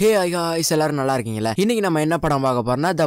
ஹே ice எல்லாரும் நல்லா இருக்கீங்களா இன்னைக்கு நம்ம என்ன படம் பார்க்க போறோம்னா த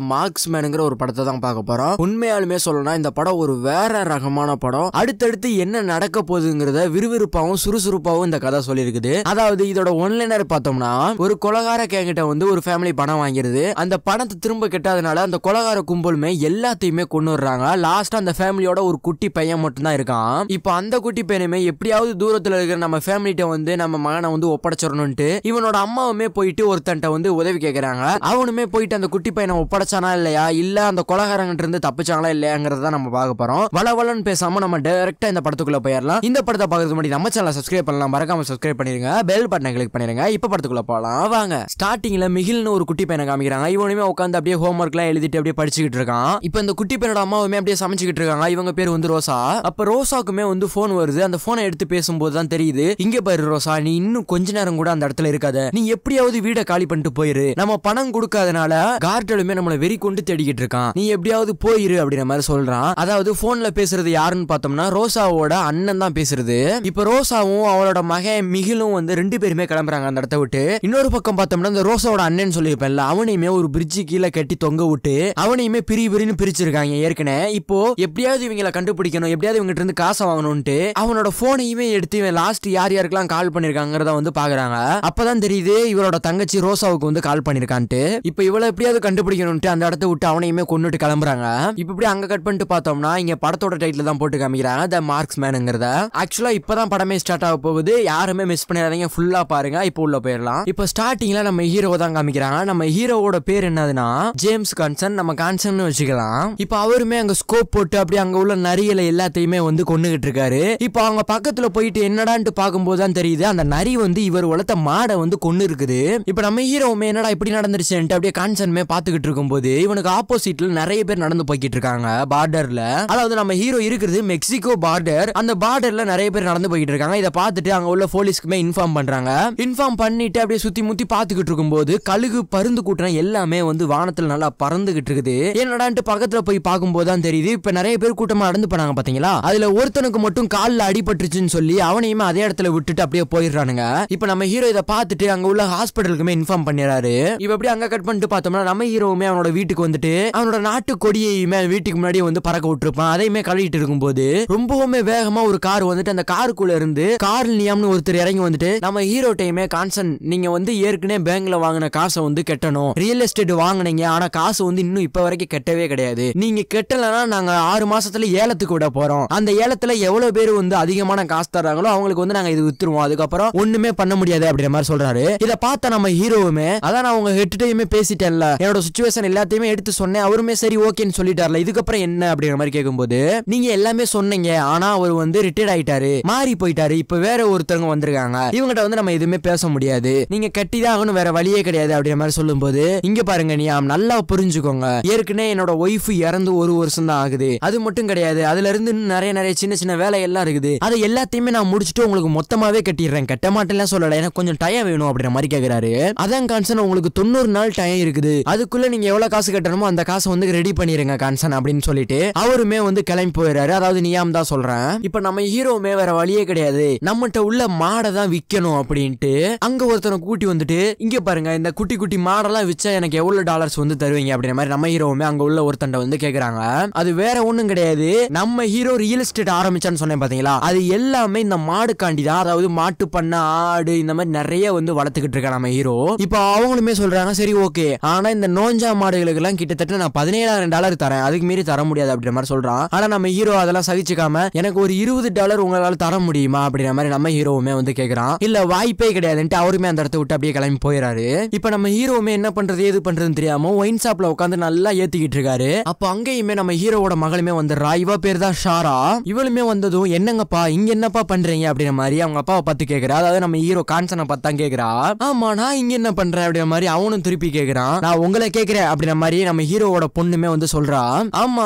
மேனுங்கிற ஒரு படத்தை தான் பார்க்க போறோம் உண்மையாலுமே சொல்லணும்னா இந்த படம் ஒரு வேற ரகமான படம் அடுத்தடுத்து என்ன நடக்க போகுதுங்கிறத விறுவிறுப்பாகவும் சுறுசுறுப்பாகவும் இந்த கதை சொல்லியிருக்குது அதாவது இதோட ஒன்லைனர் பார்த்தோம்னா ஒரு கொலகார கேங்கிட்ட வந்து ஒரு ஃபேமிலி பணம் வாங்கிருது அந்த பணத்தை திரும்ப கெட்டாதனால அந்த கொலகார கும்பலுமே எல்லாத்தையுமே கொண்டு வர்றாங்க லாஸ்டா அந்த ஃபேமிலியோட ஒரு குட்டி பையன் மட்டும்தான் இருக்கான் இப்போ அந்த குட்டி பையனுமே எப்படியாவது தூரத்தில் இருக்கிற நம்ம ஃபேமிலிட்ட வந்து நம்ம மகனை வந்து ஒப்படைச்சிடணும்ட்டு இவனோட அம்மாவுமே போயிட்டு ஒருத்தன்ட்ட வந்து உதவி கேட்குறாங்க அவனுமே போயிட்டு அந்த குட்டி பையனை ஒப்படைச்சானா இல்லையா இல்ல அந்த கொலகாரங்கிட்ட இருந்து தப்பிச்சாங்களா இல்லையாங்கிறத நம்ம பார்க்க போறோம் வளவலன்னு பேசாம நம்ம டேரக்டா இந்த படத்துக்குள்ள போயிடலாம் இந்த படத்தை பார்க்கறதுக்கு முன்னாடி நம்ம சேனல் சப்ஸ்கிரைப் பண்ணலாம் மறக்காம சப்ஸ்கிரைப் பண்ணிருங்க பெல் பட்டனை கிளிக் பண்ணிருங்க இப்ப படத்துக்குள்ள போகலாம் வாங்க ஸ்டார்டிங்ல மிகில்னு ஒரு குட்டி பையனை காமிக்கிறாங்க இவனுமே உட்காந்து அப்படியே ஹோம் ஒர்க்லாம் எழுதிட்டு அப்படியே படிச்சுக்கிட்டு இருக்கான் இப்போ இந்த குட்டி பையனோட அம்மாவுமே அப்படியே சமைச்சுக்கிட்டு இருக்காங்க இவங்க பேர் வந்து ரோசா அப்ப ரோசாக்குமே வந்து போன் வருது அந்த போனை எடுத்து பேசும்போது தான் தெரியுது இங்க பாரு ரோசா நீ இன்னும் கொஞ்ச நேரம் கூட அந்த இடத்துல இருக்காத நீ எப்படியாவது வீட காலி பண்ணிட்டு போயிரு நம்ம பணம் கொடுக்காதனால கார்டலுமே நம்மளை வெறி கொண்டு தேடிக்கிட்டு இருக்கான் நீ எப்படியாவது போயிரு அப்படின்ற மாதிரி சொல்றான் அதாவது போன்ல பேசுறது யாருன்னு பார்த்தோம்னா ரோசாவோட அண்ணன் தான் பேசுறது இப்ப ரோசாவும் அவளோட மகன் மிகிலும் வந்து ரெண்டு பேருமே கிளம்புறாங்க அந்த இடத்த விட்டு இன்னொரு பக்கம் பார்த்தோம்னா இந்த ரோசாவோட அண்ணன் சொல்லியிருப்பேன்ல அவனையுமே ஒரு பிரிட்ஜு கீழே கட்டி தொங்க விட்டு அவனையுமே பிரி பிரின்னு பிரிச்சிருக்காங்க ஏற்கனவே இப்போ எப்படியாவது இவங்களை கண்டுபிடிக்கணும் எப்படியாவது இவங்கிட்ட இருந்து காசை வாங்கணும்ட்டு அவனோட போனையுமே எடுத்து லாஸ்ட் யார் யாருக்கெல்லாம் கால் பண்ணிருக்காங்கிறத வந்து பாக்குறாங்க அப்பதான் தெரியுது இவரோட தங்கச்சி வச்சு ரோசாவுக்கு வந்து கால் பண்ணிருக்கான்ட்டு இப்ப இவ்வளவு எப்படியாவது கண்டுபிடிக்கணும்ட்டு அந்த இடத்த விட்டு அவனையுமே கொண்டுட்டு கிளம்புறாங்க இப்ப இப்படி அங்க கட் பண்ணிட்டு பார்த்தோம்னா இங்க படத்தோட டைட்டில் தான் போட்டு காமிக்கிறாங்க த மார்க்ஸ் மேனுங்கிறத ஆக்சுவலா இப்பதான் படமே ஸ்டார்ட் ஆக போகுது யாருமே மிஸ் பண்ணிடாதீங்க ஃபுல்லா பாருங்க இப்போ உள்ள போயிடலாம் இப்ப ஸ்டார்டிங்ல நம்ம ஹீரோ தான் காமிக்கிறாங்க நம்ம ஹீரோவோட பேர் என்னதுன்னா ஜேம்ஸ் கான்சன் நம்ம கான்சன் வச்சுக்கலாம் இப்போ அவருமே அங்க ஸ்கோப் போட்டு அப்படி அங்க உள்ள நரியில எல்லாத்தையுமே வந்து கொண்டுகிட்டு இருக்காரு இப்போ அவங்க பக்கத்துல போயிட்டு என்னடான்ட்டு பார்க்கும்போது தான் தெரியுது அந்த நரி வந்து இவர் உலத்த மாடை வந்து கொண்டு இருக்குது இப்ப நம்ம ஹீரோவுமே என்னடா இப்படி நடந்துருச்சுன்ட்டு அப்படியே கான்சன்மே பார்த்துக்கிட்டு இருக்கும்போது இவனுக்கு ஆப்போசிட்ல நிறைய பேர் நடந்து போய்கிட்டு இருக்காங்க பார்டர்ல அதாவது நம்ம ஹீரோ இருக்கிறது மெக்சிகோ பார்டர் அந்த பார்டர்ல நிறைய பேர் நடந்து போய்கிட்டு இருக்காங்க இதை பார்த்துட்டு அங்க உள்ள போலீஸ்க்குமே இன்ஃபார்ம் பண்றாங்க இன்ஃபார்ம் பண்ணிட்டு அப்படியே சுத்தி முத்தி பார்த்துக்கிட்டு இருக்கும்போது கழுகு பருந்து கூட்டம் எல்லாமே வந்து வானத்துல நல்லா பறந்துகிட்டு இருக்குது என்னடான்ட்டு பக்கத்துல போய் பார்க்கும்போது தான் தெரியுது இப்ப நிறைய பேர் கூட்டமா நடந்து போனாங்க பாத்தீங்களா அதுல ஒருத்தனுக்கு மட்டும் காலில் அடிபட்டுருச்சுன்னு சொல்லி அவனையுமே அதே இடத்துல விட்டுட்டு அப்படியே போயிடுறானுங்க இப்ப நம்ம ஹீரோ இதை பார்த்துட்டு அங்க உள்ள ஹாஸ்பிட்டலுக்குமே இன்ஃபார்ம் பண்ணிடுறாரு இப்ப எப்படி அங்க கட் பண்ணிட்டு பார்த்தோம்னா நம்ம ஹீரோவுமே அவனோட வீட்டுக்கு வந்துட்டு அவனோட நாட்டு கொடியையுமே வீட்டுக்கு முன்னாடி வந்து பறக்க விட்டுருப்பான் அதையுமே கழுவிட்டு இருக்கும்போது ரொம்பவுமே வேகமா ஒரு கார் வந்துட்டு அந்த காருக்குள்ள இருந்து கார் நியம்னு ஒருத்தர் இறங்கி வந்துட்டு நம்ம ஹீரோ டைமே கான்சன் நீங்க வந்து ஏற்கனவே பேங்க்ல வாங்கின காசை வந்து கட்டணும் ரியல் எஸ்டேட் வாங்கினீங்க ஆனா காசு வந்து இன்னும் இப்ப வரைக்கும் கட்டவே கிடையாது நீங்க கெட்டலன்னா நாங்க ஆறு மாசத்துல ஏலத்துக்கு விட போறோம் அந்த ஏலத்துல எவ்வளவு பேர் வந்து அதிகமான காசு தர்றாங்களோ அவங்களுக்கு வந்து நாங்க இது வித்துருவோம் அதுக்கப்புறம் ஒண்ணுமே பண்ண முடியாது அப்படின்ற மாதிரி சொல்றாரு இதை பார்த்த நம்ம ஹீரோவுமே அதான் நான் உங்க ஹெட்டையுமே பேசிட்டேன்ல என்னோட சுச்சுவேஷன் எல்லாத்தையுமே எடுத்து சொன்னேன் அவருமே சரி ஓகேன்னு சொல்லிட்டார்ல இதுக்கப்புறம் என்ன அப்படிங்கிற மாதிரி கேட்கும்போது நீங்க எல்லாமே சொன்னீங்க ஆனா அவர் வந்து ரிட்டையர்ட் ஆயிட்டாரு மாறி போயிட்டாரு இப்ப வேற ஒருத்தவங்க வந்திருக்காங்க இவங்ககிட்ட வந்து நம்ம எதுவுமே பேச முடியாது நீங்க கட்டிதான் ஆகணும் வேற வழியே கிடையாது அப்படிங்கிற மாதிரி சொல்லும் போது இங்க பாருங்க நீயா நல்லா புரிஞ்சுக்கோங்க ஏற்கனவே என்னோட ஒய்ஃப் இறந்து ஒரு வருஷம் தான் ஆகுது அது மட்டும் கிடையாது அதுல இருந்து நிறைய நிறைய சின்ன சின்ன வேலை எல்லாம் இருக்குது அதை எல்லாத்தையுமே நான் முடிச்சுட்டு உங்களுக்கு மொத்தமாவே கட்டிடுறேன் கட்ட மாட்டேன்லாம் சொல்லல எனக்கு கொஞ்சம் டயம் வேணும் அப்படின்ற மாதிரி கேக்குறாரு அதான் கான்சன் உங்களுக்கு தொண்ணூறு நாள் டைம் இருக்குது அதுக்குள்ள நீங்க எவ்வளவு காசு கட்டணுமோ அந்த காசை வந்து ரெடி பண்ணிருங்க கான்சன் அப்படின்னு சொல்லிட்டு அவருமே வந்து கிளம்பி போயிடுறாரு அதாவது நியாம் தான் சொல்றேன் இப்ப நம்ம ஹீரோவுமே வேற வழியே கிடையாது நம்மகிட்ட உள்ள மாடை தான் விற்கணும் அப்படின்ட்டு அங்க ஒருத்தனை கூட்டி வந்துட்டு இங்க பாருங்க இந்த குட்டி குட்டி மாடெல்லாம் விச்சா எனக்கு எவ்வளவு டாலர்ஸ் வந்து தருவீங்க அப்படின்ற மாதிரி நம்ம ஹீரோவுமே அங்க உள்ள ஒருத்தன் வந்து கேக்குறாங்க அது வேற ஒண்ணும் கிடையாது நம்ம ஹீரோ ரியல் எஸ்டேட் ஆரம்பிச்சான்னு சொன்னேன் பாத்தீங்களா அது எல்லாமே இந்த மாடுக்காண்டி தான் அதாவது மாட்டு பண்ண ஆடு இந்த மாதிரி நிறைய வந்து வளர்த்துக்கிட்டு இருக்கா நம்ம ஹீரோ சொல்றாங்களோ இப்போ அவங்களுமே சொல்றாங்க சரி ஓகே ஆனா இந்த நோஞ்சா மாடுகளுக்கு எல்லாம் கிட்டத்தட்ட நான் பதினேழாயிரம் டாலர் தரேன் அதுக்கு மீறி தர முடியாது அப்படின்ற மாதிரி சொல்றான் ஆனா நம்ம ஹீரோ அதெல்லாம் சகிச்சுக்காம எனக்கு ஒரு இருபது டாலர் உங்களால தர முடியுமா அப்படின்ற மாதிரி நம்ம ஹீரோவுமே வந்து கேக்குறான் இல்ல வாய்ப்பே கிடையாதுன்ட்டு அவருமே அந்த இடத்த விட்டு அப்படியே கிளம்பி போயிடாரு இப்ப நம்ம ஹீரோவுமே என்ன பண்றது எது பண்றதுன்னு தெரியாம ஒயின் ஷாப்ல உட்காந்து நல்லா ஏத்திக்கிட்டு இருக்காரு அப்ப அங்கேயுமே நம்ம ஹீரோவோட மகளுமே வந்துடுறா இவ பேர் தான் ஷாரா இவளுமே வந்ததும் என்னங்கப்பா இங்க என்னப்பா பண்றீங்க அப்படின்ற மாதிரி அவங்க அப்பாவை பார்த்து கேக்குறா அதாவது நம்ம ஹீரோ கான்சனை பார்த்தா கேக்குறா ஆமா நான் நீங்க என்ன பண்ற அப்படின்ற மாதிரி அவனும் திருப்பி கேக்குறான் நான் உங்களை கேக்குறேன் அப்படின்ற மாதிரி நம்ம ஹீரோவோட பொண்ணுமே வந்து சொல்றா ஆமா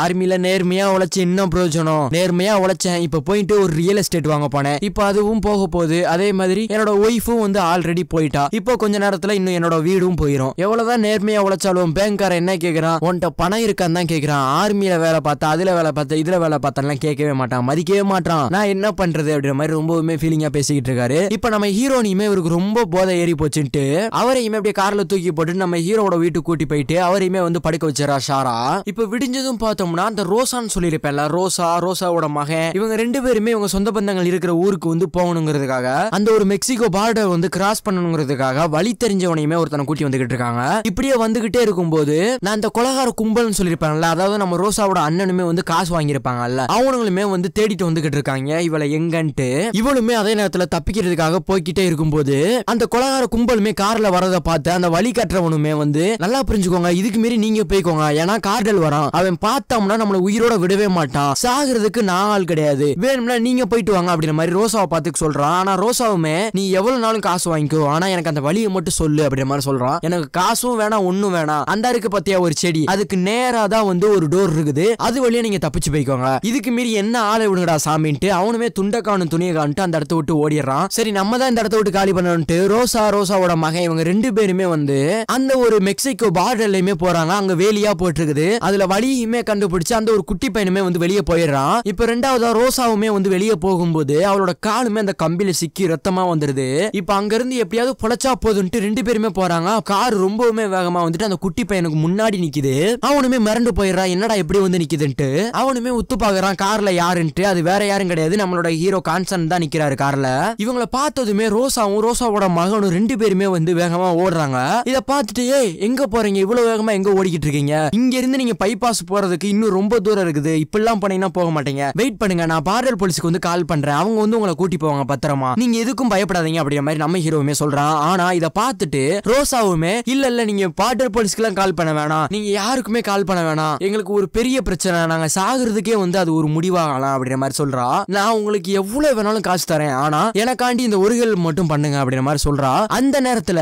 ஆர்மில நேர்மையா உழைச்சு இன்னும் பிரயோஜனம் நேர்மையா உழைச்சேன் இப்ப போயிட்டு ஒரு ரியல் எஸ்டேட் வாங்க போனேன் இப்ப அதுவும் போக போகுது அதே மாதிரி என்னோட ஒய்ஃபும் வந்து ஆல்ரெடி போயிட்டா இப்போ கொஞ்ச நேரத்துல இன்னும் என்னோட வீடும் போயிடும் எவ்வளவுதான் நேர்மையா உழைச்சாலும் பேங்க்கார என்ன கேக்குறான் உன்கிட்ட பணம் இருக்கான்னு தான் கேக்குறான் ஆர்மியில வேலை பார்த்தா அதுல வேலை பார்த்தா இதுல வேலை பார்த்தா கேட்கவே மாட்டான் மதிக்கவே மாட்டான் நான் என்ன பண்றது அப்படின்ற மாதிரி ரொம்பவுமே ஃபீலிங்கா பேசிக்கிட்டு இருக்காரு இப்ப நம்ம ஹீரோனியுமே இவருக்கு ரொம்ப போதை ஏறி போச்சு வச்சுட்டு அவரையுமே அப்படியே கார்ல தூக்கி போட்டு நம்ம ஹீரோட வீட்டுக்கு கூட்டி போயிட்டு அவரையுமே வந்து படுக்க வச்சிடறா ஷாரா இப்ப விடிஞ்சதும் பார்த்தோம்னா அந்த ரோசான்னு சொல்லியிருப்பேன்ல ரோசா ரோசாவோட மகன் இவங்க ரெண்டு பேருமே இவங்க சொந்த பந்தங்கள் இருக்கிற ஊருக்கு வந்து போகணுங்கிறதுக்காக அந்த ஒரு மெக்சிகோ பார்டர் வந்து கிராஸ் பண்ணணுங்கிறதுக்காக வழி தெரிஞ்சவனையுமே ஒருத்தனை கூட்டி வந்துகிட்டு இருக்காங்க இப்படியே வந்துகிட்டே இருக்கும்போது நான் அந்த கொலகார கும்பல்னு சொல்லியிருப்பாங்கல்ல அதாவது நம்ம ரோசாவோட அண்ணனுமே வந்து காசு வாங்கியிருப்பாங்கல்ல அவனுங்களுமே வந்து தேடிட்டு வந்துகிட்டு இருக்காங்க இவளை எங்கன்ட்டு இவளுமே அதே நேரத்தில் தப்பிக்கிறதுக்காக போய்கிட்டே இருக்கும்போது அந்த கொலகார கும்பல் கும்பலுமே கார்ல வரத பார்த்து அந்த வழி கட்டுறவனுமே வந்து நல்லா புரிஞ்சுக்கோங்க இதுக்கு மாரி நீங்க போய்க்கோங்க ஏன்னா கார்டல் வரான் அவன் பார்த்தோம்னா நம்மள உயிரோட விடவே மாட்டான் சாகிறதுக்கு நான் ஆள் கிடையாது வேணும்னா நீங்க போயிட்டு வாங்க அப்படின்ற மாதிரி ரோசாவை பார்த்து சொல்றான் ஆனா ரோசாவுமே நீ எவ்வளவு நாளும் காசு வாங்கிக்கோ ஆனா எனக்கு அந்த வழியை மட்டும் சொல்லு அப்படின்ற மாதிரி சொல்றான் எனக்கு காசும் வேணாம் ஒண்ணும் வேணாம் அந்த இருக்கு பத்தியா ஒரு செடி அதுக்கு நேரா தான் வந்து ஒரு டோர் இருக்குது அது வழியா நீங்க தப்பிச்சு போய்க்கோங்க இதுக்கு மீறி என்ன ஆளை விடுங்கடா சாமின்ட்டு அவனுமே துண்டக்கானும் துணியை காணிட்டு அந்த இடத்த விட்டு ஓடிடுறான் சரி நம்ம தான் இந்த இடத்த விட்டு காலி பண்ணணும் ரோசா ரோசா ரோசாவோட மகன் இவங்க ரெண்டு பேருமே வந்து அந்த ஒரு மெக்சிகோ பார்டர்லயுமே போறாங்க அங்க வேலியா போட்டிருக்குது அதுல வழியுமே கண்டுபிடிச்சு அந்த ஒரு குட்டி பையனுமே வந்து வெளியே போயிடுறான் இப்ப ரெண்டாவதா ரோசாவுமே வந்து வெளியே போகும்போது அவளோட காலுமே அந்த கம்பியில சிக்கி ரத்தமா வந்துருது இப்ப அங்க இருந்து எப்படியாவது பொழைச்சா போதுன்ட்டு ரெண்டு பேருமே போறாங்க கார் ரொம்பவுமே வேகமா வந்துட்டு அந்த குட்டி பையனுக்கு முன்னாடி நிக்குது அவனுமே மிரண்டு போயிடுறான் என்னடா எப்படி வந்து நிக்குதுன்ட்டு அவனுமே உத்து பாக்குறான் கார்ல யாருன்ட்டு அது வேற யாரும் கிடையாது நம்மளோட ஹீரோ கான்சன் தான் நிக்கிறாரு கார்ல இவங்களை பார்த்ததுமே ரோசாவும் ரோசாவோட மகனும் ரெண்டு பேரும் பேருமே வந்து வேகமா ஓடுறாங்க இத பார்த்துட்டு ஏ எங்க போறீங்க இவ்வளவு வேகமா எங்க ஓடிக்கிட்டு இருக்கீங்க இங்க இருந்து நீங்க பைபாஸ் போறதுக்கு இன்னும் ரொம்ப தூரம் இருக்குது இப்பெல்லாம் போனீங்கன்னா போக மாட்டீங்க வெயிட் பண்ணுங்க நான் பார்டர் போலீஸ்க்கு வந்து கால் பண்றேன் அவங்க வந்து உங்களை கூட்டி போவாங்க பத்திரமா நீங்க எதுக்கும் பயப்படாதீங்க அப்படிங்கிற மாதிரி நம்ம ஹீரோவுமே சொல்றான் ஆனா இதை பார்த்துட்டு ரோசாவுமே இல்ல இல்ல நீங்க பார்டர் போலீஸ்க்கு எல்லாம் கால் பண்ண வேணாம் நீங்க யாருக்குமே கால் பண்ண வேணாம் எங்களுக்கு ஒரு பெரிய பிரச்சனை நாங்க சாகுறதுக்கே வந்து அது ஒரு முடிவாகலாம் அப்படிங்கிற மாதிரி சொல்றா நான் உங்களுக்கு எவ்வளவு வேணாலும் காசு தரேன் ஆனா எனக்காண்டி இந்த ஒரு மட்டும் பண்ணுங்க அப்படிங்கிற மாதிரி சொல்றா அந்த அந்த நேரத்துல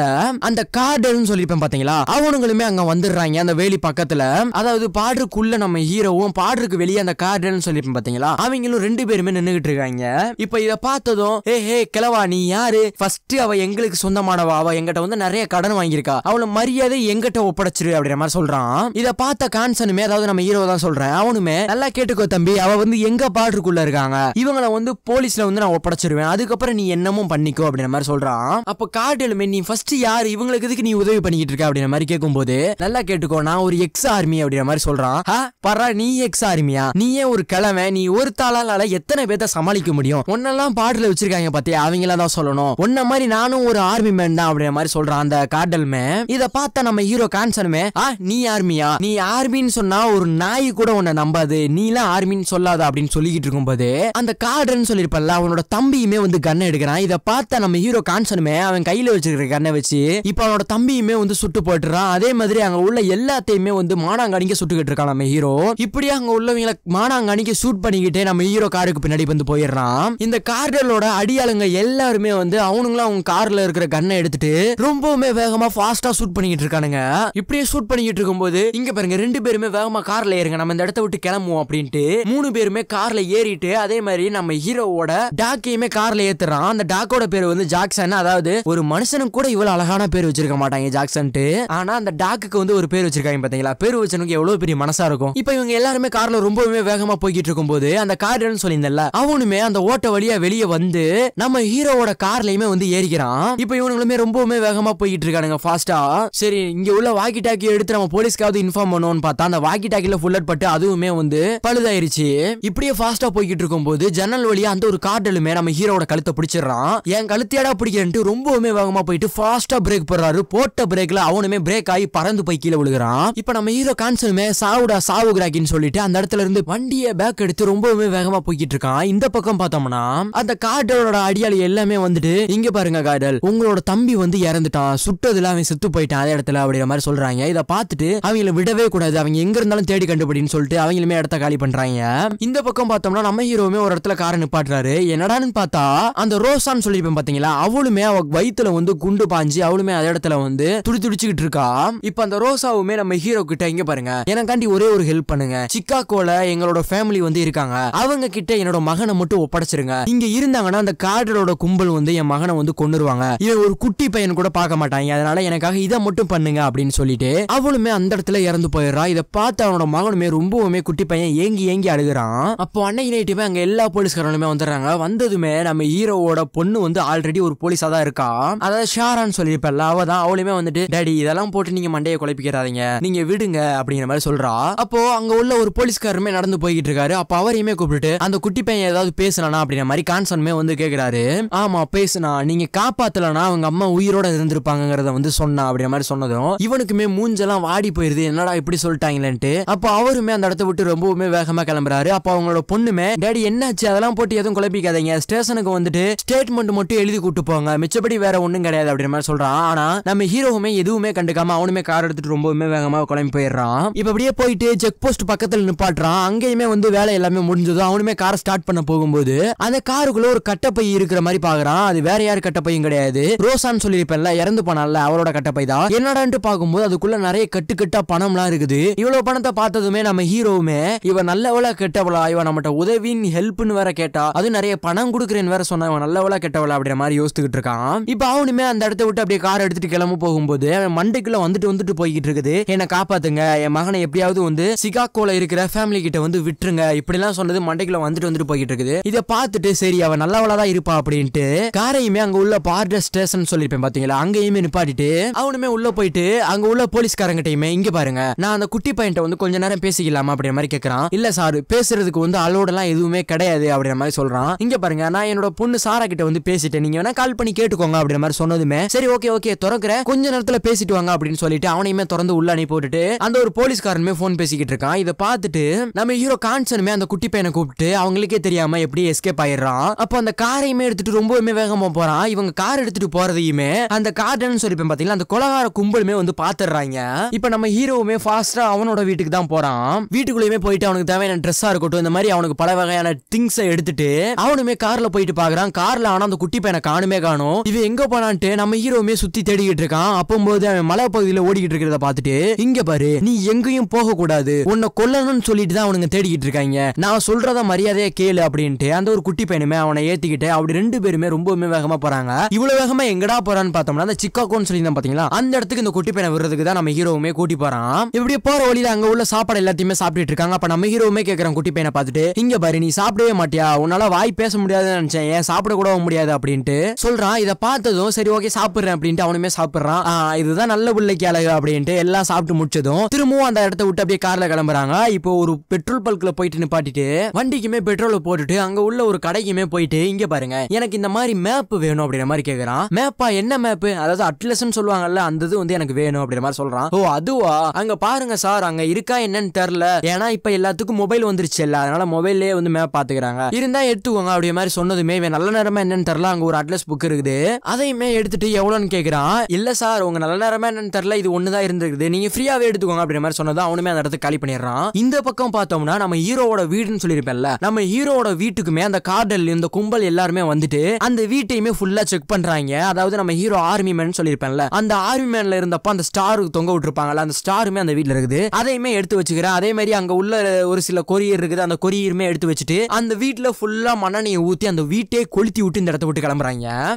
அந்த கார்டல்னு சொல்லியிருப்பேன் பாத்தீங்களா அவனுங்களுமே அங்க வந்துடுறாங்க அந்த வேலி பக்கத்துல அதாவது பாடுக்குள்ள நம்ம ஹீரோவும் பாடுக்கு வெளியே அந்த கார்டல்னு பாத்தீங்களா அவங்களும் ரெண்டு பேருமே நின்னுகிட்டு இருக்காங்க இப்ப இத பார்த்ததும் ஏ ஹே கிளவா நீ யாரு ஃபர்ஸ்ட் அவ எங்களுக்கு சொந்தமானவா அவ எங்கிட்ட வந்து நிறைய கடன் வாங்கியிருக்கா அவள மரியாதை எங்கிட்ட ஒப்படைச்சிரு அப்படின்ற மாதிரி சொல்றான் இத பார்த்த கான்சனுமே அதாவது நம்ம ஹீரோ தான் சொல்றேன் அவனுமே நல்லா கேட்டுக்கோ தம்பி அவ வந்து எங்க பாடுக்குள்ள இருக்காங்க இவங்களை வந்து போலீஸ்ல வந்து நான் ஒப்படைச்சிருவேன் அதுக்கப்புறம் நீ என்னமும் பண்ணிக்கோ அப்படின்ற மாதிரி சொல்றான் அப்ப கார்டல் இருந்தாலுமே நீ ஃபர்ஸ்ட் யார் இவங்களுக்கு எதுக்கு நீ உதவி பண்ணிக்கிட்டு இருக்க அப்படின்ற மாதிரி கேட்கும்போது நல்லா கேட்டுக்கோ நான் ஒரு எக்ஸ் ஆர்மி அப்படின்ற மாதிரி சொல்றான் பரா நீ எக்ஸ் ஆர்மியா நீயே ஒரு கிழமை நீ ஒரு தாளால எத்தனை பேர்த்த சமாளிக்க முடியும் ஒன்னெல்லாம் பாட்டுல வச்சிருக்காங்க பாத்தியா அவங்கள தான் சொல்லணும் ஒன்ன மாதிரி நானும் ஒரு ஆர்மி மேன் தான் அப்படின்ற மாதிரி சொல்றான் அந்த கார்டல் மேன் இத பார்த்தா நம்ம ஹீரோ கான்சனுமே ஆ நீ ஆர்மியா நீ ஆர்மின்னு சொன்னா ஒரு நாய் கூட உன்னை நம்பாது நீ எல்லாம் ஆர்மின்னு சொல்லாத அப்படின்னு சொல்லிக்கிட்டு இருக்கும்போது அந்த கார்டன் சொல்லியிருப்பல்ல அவனோட தம்பியுமே வந்து கண்ணை எடுக்கிறான் இதை பார்த்தா நம்ம ஹீரோ கான்சனுமே அவன் கையில வச்சிருக்கிற கண்ணை வச்சு இப்போ அவனோட தம்பியுமே வந்து சுட்டு போட்டுறான் அதே மாதிரி அங்க உள்ள எல்லாத்தையுமே வந்து மானாங்கானிக்க சுட்டுக்கிட்டு இருக்கான் நம்ம ஹீரோ இப்படியே அங்க உள்ளவங்களை மானாங்கானிக்க சூட் பண்ணிக்கிட்டே நம்ம ஹீரோ காருக்கு பின்னாடி வந்து போயிடுறான் இந்த கார்டலோட அடியாளுங்க எல்லாருமே வந்து அவனுங்களும் அவங்க கார்ல இருக்கிற கண்ணை எடுத்துட்டு ரொம்பவுமே வேகமா ஃபாஸ்டா சூட் பண்ணிக்கிட்டு இருக்கானுங்க இப்படியே சூட் பண்ணிக்கிட்டு இருக்கும்போது இங்க பாருங்க ரெண்டு பேருமே வேகமா கார்ல ஏறுங்க நம்ம இந்த இடத்த விட்டு கிளம்புவோம் அப்படின்ட்டு மூணு பேருமே கார்ல ஏறிட்டு அதே மாதிரி நம்ம ஹீரோவோட டாக்கையுமே கார்ல ஏத்துறான் அந்த டாக்கோட பேர் வந்து ஜாக்சன் அதாவது ஒரு மனுஷ ஜாக்சனும் கூட இவ்வளவு அழகான பேர் வச்சிருக்க மாட்டாங்க ஜாக்சன்ட்டு ஆனா அந்த டாக்குக்கு வந்து ஒரு பேர் வச்சிருக்காங்க பாத்தீங்களா பேர் வச்சனுக்கு எவ்வளவு பெரிய மனசா இருக்கும் இப்ப இவங்க எல்லாருமே கார்ல ரொம்பவுமே வேகமா போய்கிட்டு இருக்கும் போது அந்த கார் சொல்லியிருந்தல அவனுமே அந்த ஓட்ட வழியா வெளியே வந்து நம்ம ஹீரோவோட கார்லயுமே வந்து ஏறிக்கிறான் இப்ப இவனுங்களுமே ரொம்பவுமே வேகமா போய்கிட்டு இருக்கானுங்க ஃபாஸ்டா சரி இங்க உள்ள வாக்கி டாக்கி எடுத்து நம்ம போலீஸ்க்காவது இன்ஃபார்ம் பண்ணுவோம்னு பார்த்தா அந்த வாக்கி டாக்கில ஃபுல்லட் பட்டு அதுவுமே வந்து பழுதாயிருச்சு இப்படியே ஃபாஸ்டா போய்கிட்டு இருக்கும் போது ஜன்னல் வழியா அந்த ஒரு கார்டலுமே நம்ம ஹீரோட கழுத்தை பிடிச்சிடறான் என் கழுத்தியாடா பிடிக்கிறேன் ரொம்பவுமே வேகமா போயிட்டு ஃபாஸ்டா பிரேக் போடுறாரு போட்ட பிரேக்ல அவனுமே பிரேக் ஆகி பறந்து போய் கீழே விழுகிறான் இப்ப நம்ம ஹீரோ கான்சனுமே சாவுடா சாவு கிராக்கின்னு சொல்லிட்டு அந்த இடத்துல இருந்து வண்டியை பேக் எடுத்து ரொம்பவுமே வேகமா போய்கிட்டு இருக்கான் இந்த பக்கம் பார்த்தோம்னா அந்த காட்டோட அடியாளி எல்லாமே வந்துட்டு இங்க பாருங்க காடல் உங்களோட தம்பி வந்து இறந்துட்டான் சுட்டதுல அவன் செத்து போயிட்டான் அதே இடத்துல அப்படிங்கிற மாதிரி சொல்றாங்க இதை பார்த்துட்டு அவங்கள விடவே கூடாது அவங்க எங்க இருந்தாலும் தேடி கண்டுபிடின்னு சொல்லிட்டு அவங்களுமே இடத்த காலி பண்றாங்க இந்த பக்கம் பார்த்தோம்னா நம்ம ஹீரோவுமே ஒரு இடத்துல காரை நிப்பாட்டுறாரு என்னடான்னு பார்த்தா அந்த ரோசான்னு சொல்லியிருப்பேன் பாத்தீங்களா அவளுமே அவ வயிற்றுல வந்து குண்டு பாஞ்சு அவளுமே அந்த இடத்துல வந்து துடி துடிச்சுக்கிட்டு இருக்கா இப்ப அந்த ரோசாவுமே நம்ம ஹீரோ கிட்ட இங்க பாருங்க எனக்காண்டி ஒரே ஒரு ஹெல்ப் பண்ணுங்க சிக்காகோல எங்களோட ஃபேமிலி வந்து இருக்காங்க அவங்க கிட்ட என்னோட மகனை மட்டும் ஒப்படைச்சிருங்க இங்க இருந்தாங்கன்னா அந்த கார்டரோட கும்பல் வந்து என் மகனை வந்து கொண்டுருவாங்க இவன் ஒரு குட்டி பையன் கூட பார்க்க மாட்டாங்க அதனால எனக்காக இதை மட்டும் பண்ணுங்க அப்படின்னு சொல்லிட்டு அவளுமே அந்த இடத்துல இறந்து போயிடுறா இதை பார்த்து அவனோட மகனுமே ரொம்பவுமே குட்டி பையன் ஏங்கி ஏங்கி அழுகிறான் அப்போ அன்னைக்கு நைட்டுமே அங்க எல்லா போலீஸ்காரனுமே வந்துடுறாங்க வந்ததுமே நம்ம ஹீரோவோட பொண்ணு வந்து ஆல்ரெடி ஒரு போலீஸா தான் இருக்கா அதாவது ஷாரான்னு சொல்லியிருப்பல அவ தான் அவளுமே வந்துட்டு டேடி இதெல்லாம் போட்டு நீங்க மண்டையை குழப்பிக்கிறாதீங்க நீங்க விடுங்க அப்படிங்கிற மாதிரி சொல்றா அப்போ அங்க உள்ள ஒரு போலீஸ்காரருமே நடந்து போய்கிட்டு இருக்காரு அப்ப அவரையுமே கூப்பிட்டு அந்த குட்டி பையன் ஏதாவது பேசலானா அப்படிங்கிற மாதிரி கான்சன்மே வந்து கேக்குறாரு ஆமா பேசுனா நீங்க காப்பாத்தலனா அவங்க அம்மா உயிரோட இருந்திருப்பாங்கிறத வந்து சொன்னா அப்படிங்கிற மாதிரி சொன்னதும் இவனுக்குமே மூஞ்செல்லாம் வாடி போயிருது என்னடா இப்படி சொல்லிட்டாங்களேன்ட்டு அப்போ அவருமே அந்த இடத்த விட்டு ரொம்பவுமே வேகமா கிளம்புறாரு அப்போ அவங்களோட பொண்ணுமே டேடி என்னாச்சு அதெல்லாம் போட்டு எதுவும் குழப்பிக்காதீங்க ஸ்டேஷனுக்கு வந்துட்டு ஸ்டேட்மெண்ட் மட்டும் எழுதி கூட்டு போங்க மிச்சபடி வேற ஒண்ணும் கிடையாது கிடையாது அப்படின்ற மாதிரி சொல்றான் ஆனா நம்ம ஹீரோவுமே எதுவுமே கண்டுக்காம அவனுமே கார் எடுத்துட்டு ரொம்பவுமே வேகமா குழம்பு போயிடுறான் இப்ப அப்படியே போயிட்டு செக் போஸ்ட் பக்கத்துல நிப்பாட்டுறான் அங்கேயுமே வந்து வேலை எல்லாமே முடிஞ்சதும் அவனுமே காரை ஸ்டார்ட் பண்ண போகும்போது அந்த காருக்குள்ள ஒரு கட்டப்பை இருக்கிற மாதிரி பாக்குறான் அது வேற யாரு கட்டப்பையும் கிடையாது ரோசான்னு சொல்லியிருப்பேன்ல இறந்து போனால அவரோட கட்டப்பை தான் என்னடான்ட்டு பார்க்கும்போது அதுக்குள்ள நிறைய கட்டு கட்டா பணம்லாம் இருக்குது இவ்வளவு பணத்தை பார்த்ததுமே நம்ம ஹீரோவுமே இவன் நல்லவளா கெட்டவளா இவன் நம்மகிட்ட உதவின்னு ஹெல்ப்னு வேற கேட்டா அது நிறைய பணம் கொடுக்குறேன்னு வேற சொன்னா இவன் நல்லவளா கெட்டவளா அப்படின்ற மாதிரி யோசித்துக்கிட்டு இருக்கான் இப்ப அவனுமே உடனே அந்த இடத்த விட்டு அப்படியே கார் எடுத்துட்டு கிளம்ப போகும்போது மண்டைக்குள்ள வந்துட்டு வந்துட்டு போய்கிட்டு இருக்குது என்னை காப்பாத்துங்க என் மகனை எப்படியாவது வந்து சிகாகோல இருக்கிற ஃபேமிலி கிட்ட வந்து விட்டுருங்க இப்படி எல்லாம் சொன்னது மண்டைக்குள்ள வந்துட்டு வந்துட்டு போய்கிட்டு இருக்குது இதை பார்த்துட்டு சரி அவன் நல்லவளாதான் இருப்பா அப்படின்ட்டு காரையுமே அங்க உள்ள பார்டர் ஸ்டேஷன் சொல்லிருப்பேன் பாத்தீங்களா அங்கேயுமே நிப்பாட்டிட்டு அவனுமே உள்ள போயிட்டு அங்க உள்ள போலீஸ்காரங்கிட்டயுமே இங்க பாருங்க நான் அந்த குட்டி பையன்ட்ட வந்து கொஞ்ச நேரம் பேசிக்கலாமா அப்படின்ற மாதிரி கேட்கறான் இல்ல சார் பேசுறதுக்கு வந்து எல்லாம் எதுவுமே கிடையாது அப்படின்ற மாதிரி சொல்றான் இங்க பாருங்க நான் என்னோட பொண்ணு சாரா கிட்ட வந்து பேசிட்டேன் நீங்க வேணா கால் பண்ணி கேட்டுக்கோங்க அப்படின்ற மாதிரி சொன்னதுமே சரி ஓகே ஓகே திறக்கிற கொஞ்ச நேரத்துல பேசிட்டு வாங்க அப்படின்னு சொல்லிட்டு அவனையுமே திறந்து உள்ள அனுப்பி போட்டுட்டு அந்த ஒரு போலீஸ்காரனுமே போன் பேசிக்கிட்டு இருக்கான் இதை பார்த்துட்டு நம்ம ஹீரோ கான்சனுமே அந்த குட்டி பையனை கூப்பிட்டு அவங்களுக்கே தெரியாம எப்படி எஸ்கேப் ஆயிடுறான் அப்போ அந்த காரையுமே எடுத்துட்டு ரொம்பவுமே வேகமா போறான் இவங்க கார் எடுத்துட்டு போறதையுமே அந்த கார்டன் சொல்லி பாத்தீங்களா அந்த கொலகார கும்பலுமே வந்து பாத்துறாங்க இப்ப நம்ம ஹீரோவுமே ஃபாஸ்டா அவனோட வீட்டுக்கு தான் போறான் வீட்டுக்குள்ளேயுமே போயிட்டு அவனுக்கு தேவையான ட்ரெஸ்ஸா இருக்கட்டும் இந்த மாதிரி அவனுக்கு பல வகையான திங்ஸ் எடுத்துட்டு அவனுமே கார்ல போயிட்டு பாக்குறான் கார்ல ஆனா அந்த குட்டி பையனை காணுமே காணும் இவன் எங்க போனா காணும்ட்டு நம்ம ஹீரோவுமே சுத்தி தேடிக்கிட்டு இருக்கான் அப்போது அவன் மலை பகுதியில ஓடிக்கிட்டு இருக்கிறத பாத்துட்டு இங்க பாரு நீ எங்கேயும் போக கூடாது உன்னை கொல்லணும்னு சொல்லிட்டு தான் அவனுங்க தேடிக்கிட்டு இருக்காங்க நான் சொல்றத மரியாதையா கேளு அப்படின்ட்டு அந்த ஒரு குட்டி பையனுமே அவனை ஏத்திக்கிட்டு அப்படி ரெண்டு பேருமே ரொம்பவுமே வேகமா போறாங்க இவ்வளவு வேகமா எங்கடா போறான்னு பார்த்தோம்னா அந்த சிக்காகோன்னு சொல்லி பாத்தீங்களா அந்த இடத்துக்கு இந்த குட்டி பையனை விடுறதுக்கு தான் நம்ம ஹீரோவுமே கூட்டி போறான் இப்படி போற வழியில அங்க உள்ள சாப்பாடு எல்லாத்தையுமே சாப்பிட்டுட்டு இருக்காங்க அப்ப நம்ம ஹீரோவுமே கேட்கறான் குட்டி பையனை பார்த்துட்டு இங்க பாரு நீ சாப்பிடவே மாட்டியா உன்னால வாய் பேச முடியாதுன்னு நினைச்சேன் ஏன் சாப்பிட கூட முடியாது அப்படின்ட்டு சொல்றான் இதை பார்த்ததும் சரி சரி ஓகே சாப்பிட்றேன் அப்படின்ட்டு அவனுமே சாப்பிட்றான் இதுதான் நல்ல பிள்ளைக்கு அழகு அப்படின்ட்டு எல்லாம் சாப்பிட்டு முடிச்சதும் திரும்பவும் அந்த இடத்த விட்டு அப்படியே கார்ல கிளம்புறாங்க இப்போ ஒரு பெட்ரோல் பல்க்ல போயிட்டு நிப்பாட்டிட்டு வண்டிக்குமே பெட்ரோல் போட்டுட்டு அங்க உள்ள ஒரு கடைக்குமே போயிட்டு இங்க பாருங்க எனக்கு இந்த மாதிரி மேப் வேணும் அப்படின்ற மாதிரி கேக்குறான் மேப்பா என்ன மேப் அதாவது அட்லஸ் சொல்லுவாங்கல்ல அந்த இது வந்து எனக்கு வேணும் அப்படின்ற மாதிரி சொல்றான் ஓ அதுவா அங்க பாருங்க சார் அங்க இருக்கா என்னன்னு தெரியல ஏன்னா இப்ப எல்லாத்துக்கும் மொபைல் வந்துருச்சு இல்ல அதனால மொபைல்லே வந்து மேப் பாத்துக்கிறாங்க இருந்தா எடுத்துக்கோங்க அப்படின்ற மாதிரி சொன்னதுமே நல்ல நேரமா என்னன்னு தெரியல அங்க ஒரு அட்லஸ் புக் இருக்குது அதையுமே எடுத்துட்டு எவ்வளோன்னு கேட்குறான் இல்லை சார் உங்க நல்ல நேரமே என்னன்னு தெரில இது ஒன்று தான் இருந்திருக்குது நீங்க ஃப்ரீயாவே எடுத்துக்கோங்க அப்படின்ற மாதிரி சொன்னதான் அவனுமே அந்த இடத்துக்கு காலி பண்ணிடுறான் இந்த பக்கம் பார்த்தோம்னா நம்ம ஹீரோவோட வீடுன்னு சொல்லியிருப்பேன்ல நம்ம ஹீரோவோட வீட்டுக்குமே அந்த கார்டல் இந்த கும்பல் எல்லாருமே வந்துட்டு அந்த வீட்டையுமே ஃபுல்லா செக் பண்றாங்க அதாவது நம்ம ஹீரோ ஆர்மி மேன் சொல்லியிருப்பேன்ல அந்த ஆர்மி மேனில் இருந்தப்ப அந்த ஸ்டாருக்கு தொங்க விட்டுருப்பாங்கல்ல அந்த ஸ்டாருமே அந்த வீட்டில் இருக்குது அதையுமே எடுத்து வச்சுக்கிறேன் அதே மாதிரி அங்கே உள்ள ஒரு சில கொரியர் இருக்குது அந்த கொரியருமே எடுத்து வச்சுட்டு அந்த வீட்டில் ஃபுல்லாக மண்ணெண்ணையை ஊற்றி அந்த வீட்டே கொளுத்தி விட்டு இந்த இடத்த விட்டு கிளம்புறாங்க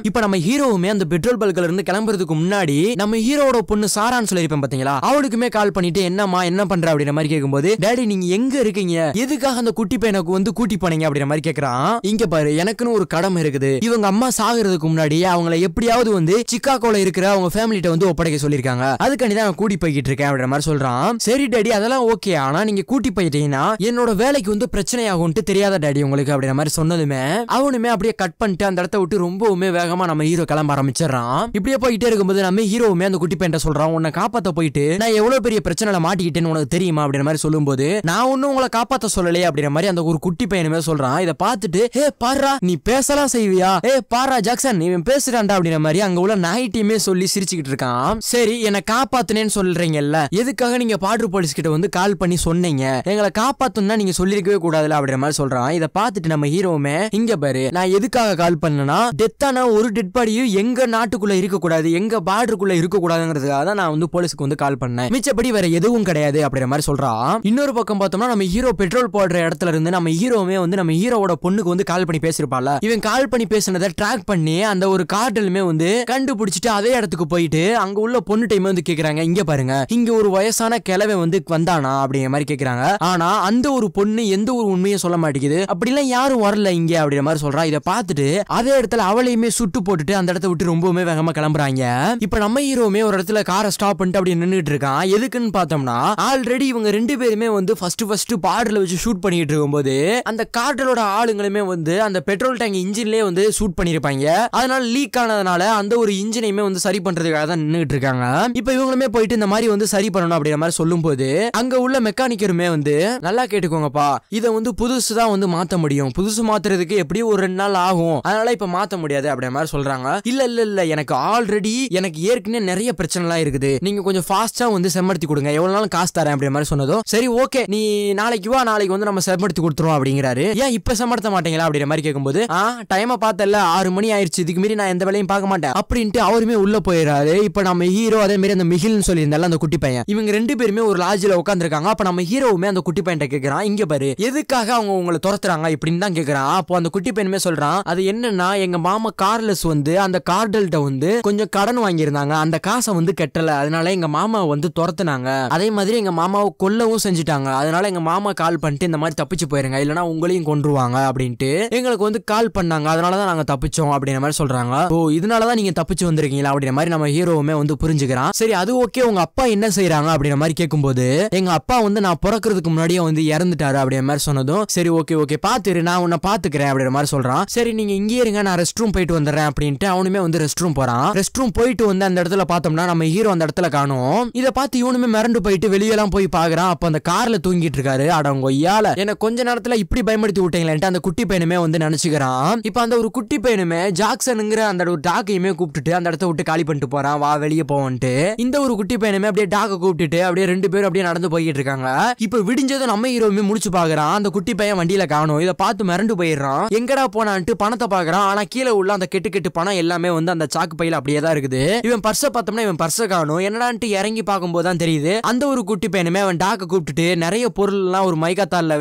இப்போ நம்ம ஹீரோவுமே அந்த பெட்ரோல் பல்கல இருந்து கிளம்புறதுக்கு முன்னாடி நம்ம ஹீரோட பொண்ணு சாரான்னு சொல்லியிருப்பேன் பாத்தீங்களா அவளுக்குமே கால் பண்ணிட்டு என்னம்மா என்ன பண்ற அப்படின்ற மாதிரி கேட்கும்போது டேடி நீங்க எங்க இருக்கீங்க எதுக்காக அந்த குட்டி பையனுக்கு வந்து கூட்டி போனீங்க அப்படின்ற மாதிரி கேக்குறான் இங்க பாரு எனக்குன்னு ஒரு கடமை இருக்குது இவங்க அம்மா சாகிறதுக்கு முன்னாடி அவங்கள எப்படியாவது வந்து சிக்காகோல இருக்கிற அவங்க ஃபேமிலிட்ட வந்து ஒப்படைக்க சொல்லியிருக்காங்க அதுக்காண்டி தான் கூட்டி போய்கிட்டு இருக்கேன் அப்படின்ற மாதிரி சொல்றான் சரி டேடி அதெல்லாம் ஓகே ஆனா நீங்க கூட்டி போயிட்டீங்கன்னா என்னோட வேலைக்கு வந்து பிரச்சனையாகும்ட்டு தெரியாத டேடி உங்களுக்கு அப்படின்ற மாதிரி சொன்னதுமே அவனுமே அப்படியே கட் பண்ணிட்டு அந்த இடத்த விட்டு ரொம்பவுமே வேகமா நம்ம ஹீரோ கிளம்ப ஆரம்பிச்சு வச்சிடறான் இப்படியே போயிட்டே இருக்கும்போது நம்ம ஹீரோவுமே அந்த குட்டி பையன் சொல்றான் உன்னை காப்பாத்த போயிட்டு நான் எவ்வளவு பெரிய பிரச்சனைல மாட்டிக்கிட்டேன்னு உனக்கு தெரியுமா அப்படின்ற மாதிரி சொல்லும்போது நான் ஒன்னும் உங்களை காப்பாத்த சொல்லலையே அப்படின்ற மாதிரி அந்த ஒரு குட்டி பையனுமே சொல்றான் இதை பார்த்துட்டு ஏ பாரா நீ பேசலாம் செய்வியா ஏ பாரா ஜாக்சன் நீ பேசுறான்டா அப்படின்ற மாதிரி அங்க உள்ள நாய்ட்டியுமே சொல்லி சிரிச்சுக்கிட்டு இருக்கான் சரி என்னை காப்பாத்துனேன்னு சொல்றீங்கல்ல எதுக்காக நீங்க பாட்ரு போலீஸ் கிட்ட வந்து கால் பண்ணி சொன்னீங்க எங்களை காப்பாத்தணும்னா நீங்க சொல்லிருக்கவே கூடாதுல அப்படின்ற மாதிரி சொல்றான் இதை பார்த்துட்டு நம்ம ஹீரோவுமே இங்க பாரு நான் எதுக்காக கால் பண்ணனா டெத்தான ஒரு டெட் பாடியும் எங்க நாட்டுக்குள்ள இருக்கக்கூடாது எங்க பார்டருக்குள்ளே இருக்கக்கூடாதுங்கிறதுக்காக தான் நான் வந்து போலீஸுக்கு வந்து கால் பண்ணேன் மிச்சப்படி வேற எதுவும் கிடையாது அப்படிங்கிற மாதிரி சொல்கிறா இன்னொரு பக்கம் பார்த்தோம்னா நம்ம ஹீரோ பெட்ரோல் போடுற இடத்துல இருந்து நம்ம ஹீரோவே வந்து நம்ம ஹீரோவோட பொண்ணுக்கு வந்து கால் பண்ணி பேசிருப்பாள் இவன் கால் பண்ணி பேசினதை ட்ராக் பண்ணி அந்த ஒரு கார்டலுமே வந்து கண்டுபிடிச்சிட்டு அதே இடத்துக்கு போயிட்டு அங்க உள்ள பொண்ணு டைம் வந்து கேக்குறாங்க இங்க பாருங்க இங்க ஒரு வயசான கிழவை வந்து வந்தானா அப்படிங்கிற மாதிரி கேக்குறாங்க ஆனா அந்த ஒரு பொண்ணு எந்த ஒரு உண்மையும் சொல்ல மாட்டேங்குது அப்படிலாம் யாரும் வரல இங்க அப்படிங்கிற மாதிரி சொல்கிறா இதை பார்த்துட்டு அதே இடத்துல அவளையுமே சுட்டு போட்டுட்டு அந்த இடத்த விட்டு ரொம்பவுமே வேகமா கிளம்புறாங்க இப்ப நம்ம ஹீரோவுமே ஒரு இடத்துல காரை ஸ்டாப் பண்ணிட்டு அப்படி நின்றுட்டு இருக்கான் எதுக்குன்னு பார்த்தோம்னா ஆல்ரெடி இவங்க ரெண்டு பேருமே வந்து ஃபர்ஸ்ட் ஃபர்ஸ்ட் பார்டர்ல வச்சு ஷூட் பண்ணிட்டு இருக்கும்போது அந்த கார்டலோட ஆளுங்களுமே வந்து அந்த பெட்ரோல் டேங்க் இன்ஜின்லயே வந்து ஷூட் பண்ணிருப்பாங்க அதனால லீக் ஆனதுனால அந்த ஒரு இன்ஜினையுமே வந்து சரி பண்றதுக்காக தான் நின்றுட்டு இருக்காங்க இப்ப இவங்களுமே போயிட்டு இந்த மாதிரி வந்து சரி பண்ணணும் அப்படிங்கிற மாதிரி சொல்லும் போது அங்க உள்ள மெக்கானிக்கருமே வந்து நல்லா கேட்டுக்கோங்கப்பா இதை வந்து புதுசு தான் வந்து மாத்த முடியும் புதுசு மாத்துறதுக்கு எப்படியும் ஒரு ரெண்டு நாள் ஆகும் அதனால இப்ப மாத்த முடியாது அப்படிங்கிற மாதிரி சொல்றாங்க இல்ல இல்ல இல்ல இல்ல எனக்கு ஆல்ரெடி எனக்கு ஏற்கனவே நிறைய பிரச்சனைலாம் இருக்குது நீங்க கொஞ்சம் ஃபாஸ்டா வந்து செம்மடுத்தி கொடுங்க எவ்வளவு நாளும் காசு தரேன் அப்படி மாதிரி சொன்னதும் சரி ஓகே நீ நாளைக்கு வா நாளைக்கு வந்து நம்ம செம்மடுத்தி கொடுத்துருவோம் அப்படிங்கிறாரு ஏன் இப்ப செம்மடுத்த மாட்டீங்களா அப்படின்ற மாதிரி கேட்கும்போது ஆ டைமை பார்த்தல ஆறு மணி ஆயிடுச்சு இதுக்கு மீறி நான் எந்த வேலையும் பார்க்க மாட்டேன் அப்படின்ட்டு அவருமே உள்ள போயிடுறாரு இப்ப நம்ம ஹீரோ அதே மாதிரி அந்த மிகில்னு சொல்லியிருந்தால அந்த குட்டி பையன் இவங்க ரெண்டு பேருமே ஒரு லாஜில உட்காந்துருக்காங்க அப்ப நம்ம ஹீரோவுமே அந்த குட்டி பையன் கேட்கிறான் இங்க பாரு எதுக்காக அவங்க உங்களை துரத்துறாங்க இப்படின்னு தான் கேட்கிறான் அப்போ அந்த குட்டி பையனுமே சொல்றான் அது என்னன்னா எங்க மாமா கார்லெஸ் வந்து அந்த கார் மாடல்கிட்ட வந்து கொஞ்சம் கடன் வாங்கியிருந்தாங்க அந்த காசை வந்து கெட்டல அதனால எங்க மாமா வந்து துரத்துனாங்க அதே மாதிரி எங்க மாமாவை கொல்லவும் செஞ்சுட்டாங்க அதனால எங்க மாமா கால் பண்ணிட்டு இந்த மாதிரி தப்பிச்சு போயிருங்க இல்லைன்னா உங்களையும் கொண்டுருவாங்க அப்படின்ட்டு எங்களுக்கு வந்து கால் பண்ணாங்க அதனாலதான் நாங்க தப்பிச்சோம் அப்படின்ற மாதிரி சொல்றாங்க ஓ இதனாலதான் நீங்க தப்பிச்சு வந்திருக்கீங்களா அப்படின்ற மாதிரி நம்ம ஹீரோவுமே வந்து புரிஞ்சுக்கிறான் சரி அது ஓகே உங்க அப்பா என்ன செய்யறாங்க அப்படின்ற மாதிரி கேட்கும்போது எங்க அப்பா வந்து நான் பிறக்கிறதுக்கு முன்னாடியே வந்து இறந்துட்டாரு அப்படின்ற மாதிரி சொன்னதும் சரி ஓகே ஓகே பாத்துரு நான் உன்னை பாத்துக்கிறேன் அப்படின்ற மாதிரி சொல்றான் சரி நீங்க இங்கே இருங்க நான் ரெஸ்ட் ரூம் போயிட்டு வந்துடுறேன் அப்படின்ட்டு அவனுமே வந்து வந்து ரெஸ்ட் ரூம் போறான் ரெஸ்ட் ரூம் போயிட்டு வந்து அந்த இடத்துல பார்த்தோம்னா நம்ம ஹீரோ அந்த இடத்துல காணும் இதை பார்த்து இவனுமே மிரண்டு போயிட்டு வெளியெல்லாம் போய் பாக்குறான் அப்ப அந்த கார்ல தூங்கிட்டு இருக்காரு அடவங்க ஐயால என்ன கொஞ்ச நேரத்துல இப்படி பயமடுத்தி விட்டீங்களேன்ட்டு அந்த குட்டி பையனுமே வந்து நினைச்சுக்கிறான் இப்ப அந்த ஒரு குட்டி பையனுமே ஜாக்சனுங்கிற அந்த ஒரு டாக்கையுமே கூப்பிட்டுட்டு அந்த இடத்த விட்டு காலி பண்ணிட்டு போறான் வா வெளியே போவன்ட்டு இந்த ஒரு குட்டி பையனுமே அப்படியே டாக்க கூப்பிட்டுட்டு அப்படியே ரெண்டு பேரும் அப்படியே நடந்து போய்கிட்டு இருக்காங்க இப்ப விடிஞ்சதும் நம்ம ஹீரோவுமே முடிச்சு பாக்குறான் அந்த குட்டி பையன் வண்டியில காணும் இதை பார்த்து மிரண்டு போயிடுறான் எங்கடா போனான்ட்டு பணத்தை பாக்குறான் ஆனா கீழே உள்ள அந்த கெட்டு கெட்டு பணம் எல்லாமே வந்து வந்து அந்த சாக்கு பையில அப்படியே தான் இருக்குது இவன் பார்த்தோம்னா இவன் காணும் என்னடான்ட்டு இறங்கி பார்க்கும்போது தான் தெரியுது அந்த ஒரு குட்டி பையனுமே அவன் டாக்க கூப்பிட்டுட்டு நிறைய பொருள் எல்லாம் ஒரு